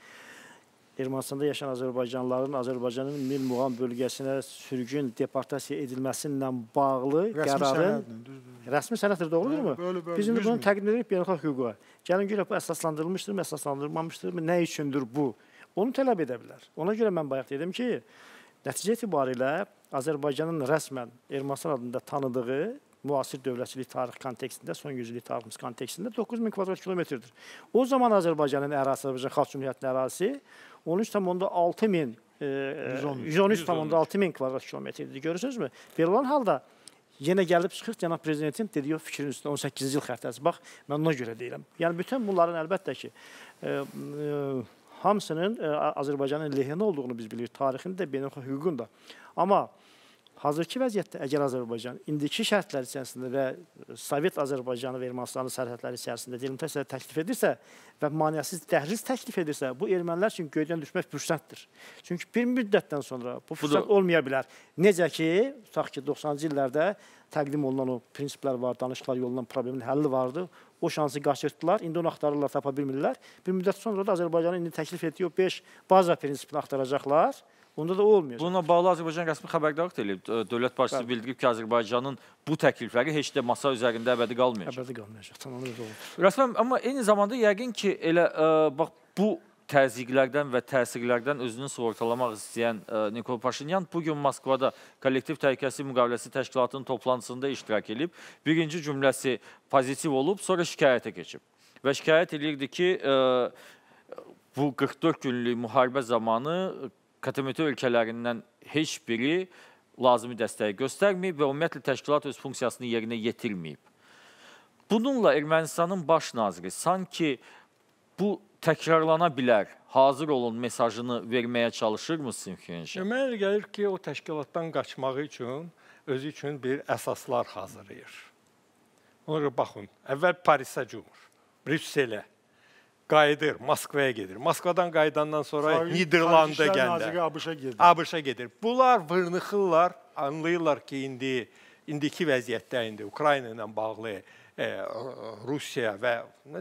Ermənistanda yaşayan Azərbaycanlıların Azərbaycanın Milmuğan bölgəsinə sürgün deportasiya edilməsi ilə bağlı rəsmi qərarın sənəddir, rəsmi sənəddir, doğrudurmu? Hə, bəli, bəli. Biz indi bunu təqdim edirik beynəlxalq hüquqa. Gəlin görək bu əsaslandırılmışdırmı, əsaslandırılmamışdırmı, nə üçündür bu? Onu tələb edə bilər. Ona görə mən bayaq dedim ki, nəticə itibarilə Azərbaycanın rəsmən Ermənistan adında tanıdığı müasir dövlətçilik tarix kontekstində, son yüzillik tariximiz kontekstində 9000 kvadrat kilometrdir. O zaman Azərbaycanın ərazisi, Azərbaycan Xalq Cümhuriyyətinin ərazisi 13,6 min e, 113,6 e, min kvadrat kilometrdir. Görürsünüzmü? Belə olan halda yenə gəlib çıxır cənab prezidentin dediyi o fikrin üstünə 18 il xəritəsi. Bax, mən ona görə deyirəm. Yəni bütün bunların əlbəttə ki, e, e, hamısının e, Azərbaycanın lehinə olduğunu biz bilirik, tarixini də, beynəlxalq hüququn da. Amma e, Hazırki vəziyyətdə əgər Azərbaycan indiki şərtlər içərisində və Sovet Azərbaycanı və Ermənistanın sərhədləri içərisində delimitasiyaya təklif edirsə və maneəsiz dəhriz təklif edirsə, bu ermənilər üçün göydən düşmək fürsətdir. Çünki bir müddətdən sonra bu fürsət olmaya bilər. Necə ki, tutaq ki, 90-cı illərdə təqdim olunan o prinsiplər var, danışıqlar yolundan problemin həlli vardı. O şansı qaçırtdılar. İndi onu axtarırlar, tapa bilmirlər. Bir müddət sonra da Azərbaycanın indi təklif etdiyi o 5 baza prinsipini axtaracaqlar. Onda da olmayacaq. Bununla bağlı Azərbaycan rəsmi xəbərdarlıq da eləyib. Dövlət başçısı Bəli. bildirib ki, Azərbaycanın bu təklifləri heç də masa üzərində əbədi qalmayacaq. Əbədi qalmayacaq. Tamamilə doğrudur. Rəsmən, amma eyni zamanda yəqin ki, elə ə, e, bax bu təzyiqlərdən və təsirlərdən özünü sığortalamaq istəyən e, Nikol Paşinyan bu gün Moskvada kollektiv təhlükəsizlik müqaviləsi təşkilatının toplantısında iştirak edib. Birinci cümləsi pozitiv olub, sonra şikayətə keçib. Və şikayət edirdi ki, ə, e, bu 44 günlük müharibə zamanı KTMT ölkələrindən heç biri lazımi dəstəyi göstərməyib və ümumiyyətlə təşkilat öz funksiyasını yerinə yetirməyib. Bununla Ermənistanın baş naziri sanki bu təkrarlana bilər, hazır olun mesajını verməyə çalışırmı Simxinci? Mənə gəlir ki, o təşkilatdan qaçmağı üçün özü üçün bir əsaslar hazırlayır. Ona görə baxın, əvvəl Parisə cumur, Brüsselə, qayıdır, Moskvaya gedir. Moskvadan qayıdandan sonra Niderlanda gəlir. ABŞ-a gedir. ABŞ-a gedir. Bunlar vırnıxırlar, anlayırlar ki, indi indiki vəziyyətdə indi Ukrayna ilə bağlı e, Rusiya və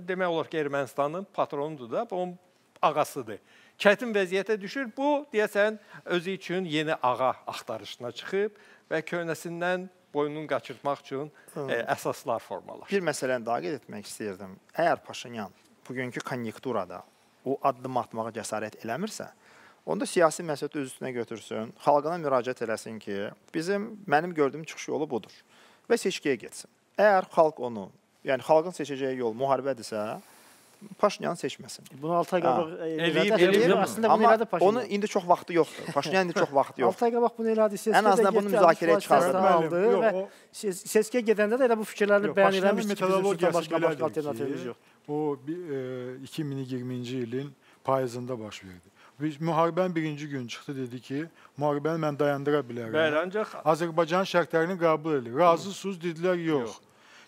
demək olar ki, Ermənistanın patronudur da, onun ağasıdır. Çətin vəziyyətə düşür. Bu, deyəsən, özü üçün yeni ağa axtarışına çıxıb və köhnəsindən boynunu qaçırtmaq üçün e, əsaslar formalaşır. Bir məsələni daha qeyd etmək istəyirdim. Əgər Paşinyan bugünkü konyenkturada o addım atmağa cəsarət eləmirsə, onda siyasi məsuliyyəti öz üstünə götürsün, xalqına müraciət eləsin ki, bizim mənim gördüyüm çıxış yolu budur və seçkiyə getsin. Əgər xalq onu, yəni xalqın seçəcəyi yol müharibədirsə, Paşinyan seçməsin. E, bunu 6 ay qabaq eləyib, eləyib. Əslində bunu elədi Paşinyan. Onun indi çox vaxtı yoxdur. Paşinyan indi çox vaxtı yoxdur. 6 ay qabaq bunu elədi. Seçkiyə ən azından bunu müzakirəyə çıxardı. Və seçkiyə gedəndə də elə bu fikirləri bəyan eləmişdi. Metodologiyası başqa başqa alternativimiz yox. O 2020-ci e, ilin payızında baş verdi. Biz müharibənin birinci günü çıxdı dedi ki, müharibəni mən dayandıra bilərəm. Bəli, ancaq Azərbaycan şərtlərini qəbul edir. Razısınız dedilər, yox. yox.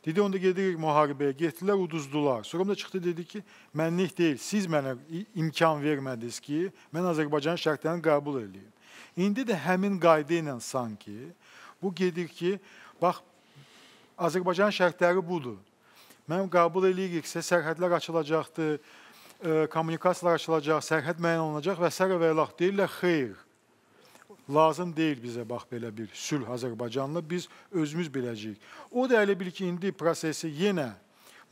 Dedi, onda gedirik müharibəyə, getdilər, uduzdular. Sonra da çıxdı, dedi ki, mənlik deyil, siz mənə imkan vermədiniz ki, mən Azərbaycan şərtlərini qəbul edeyim. İndi də həmin qayda ilə sanki, bu gedir ki, bax, Azərbaycan şərtləri budur. Mən qəbul edəyiriksə, sərhədlər açılacaqdır, e, kommunikasiyalar açılacaq, sərhəd müəyyən olunacaq və s. və ilax deyirlər, xeyr lazım deyil bizə bax belə bir sülh Azərbaycanlı, biz özümüz biləcəyik. O da elə bil ki, indi prosesi yenə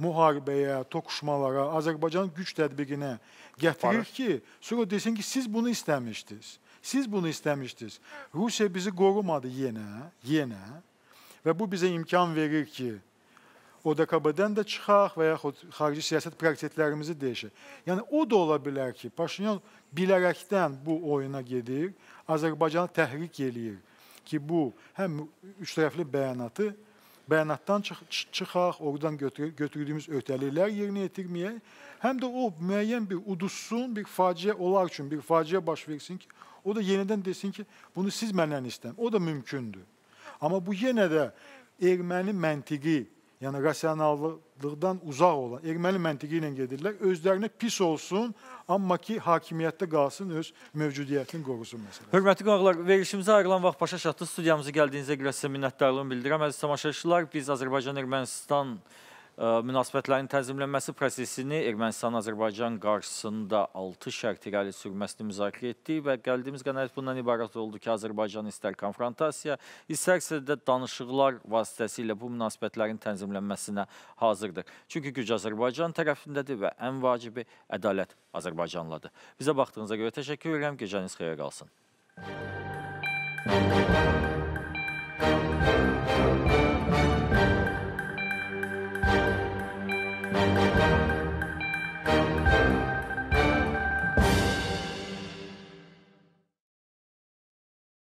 müharibəyə, toqquşmalara, Azərbaycan güc tədbiqinə gətirir ki, sonra desin ki, siz bunu istəmişdiniz. Siz bunu istəmişdiniz. Rusiya bizi qorumadı yenə, yenə və bu bizə imkan verir ki, ODKB-dən də çıxaq və yaxud xarici siyasət prioritetlərimizi dəyişək. Yəni, o da ola bilər ki, Paşinyan bilərəkdən bu oyuna gedir, Azərbaycanı təhrik eləyir ki, bu həm üç tərəfli bəyanatı, bəyanatdan çıx çıxaq, oradan götür götürdüyümüz öhdəliklər yerinə yetirməyək, həm də o müəyyən bir udussun, bir faciə olar üçün bir faciə baş versin ki, o da yenidən desin ki, bunu siz məndən istəyin. O da mümkündür. Amma bu yenə də erməni məntiqi yəni rasionallıqdan uzaq olan yəni erməni məntiqi ilə gedirlər. Özlərinə pis olsun, amma ki, hakimiyyətdə qalsın, öz mövcudiyyətini qorusun məsələn. Hörmətli qonaqlar, verilişimizə ayrılan vaxt başa çatdı. Studiyamıza gəldiyinizə görə sizə minnətdarlığımı bildirirəm. Əziz tamaşaçılar, biz Azərbaycan-Ermənistan münasibətlərin tənzimlənməsi prosesini Ermənistan-Azərbaycan qarşısında 6 şərt irəli sürməsini müzakirə etdi və gəldiyimiz qənaət bundan ibarət oldu ki, Azərbaycan istər konfrontasiya, istərsə də danışıqlar vasitəsilə bu münasibətlərin tənzimlənməsinə hazırdır. Çünki güc Azərbaycan tərəfindədir və ən vacibi ədalət Azərbaycanladır. Bizə baxdığınıza görə təşəkkür edirəm. Gecəniz xeyrə qalsın. Müzik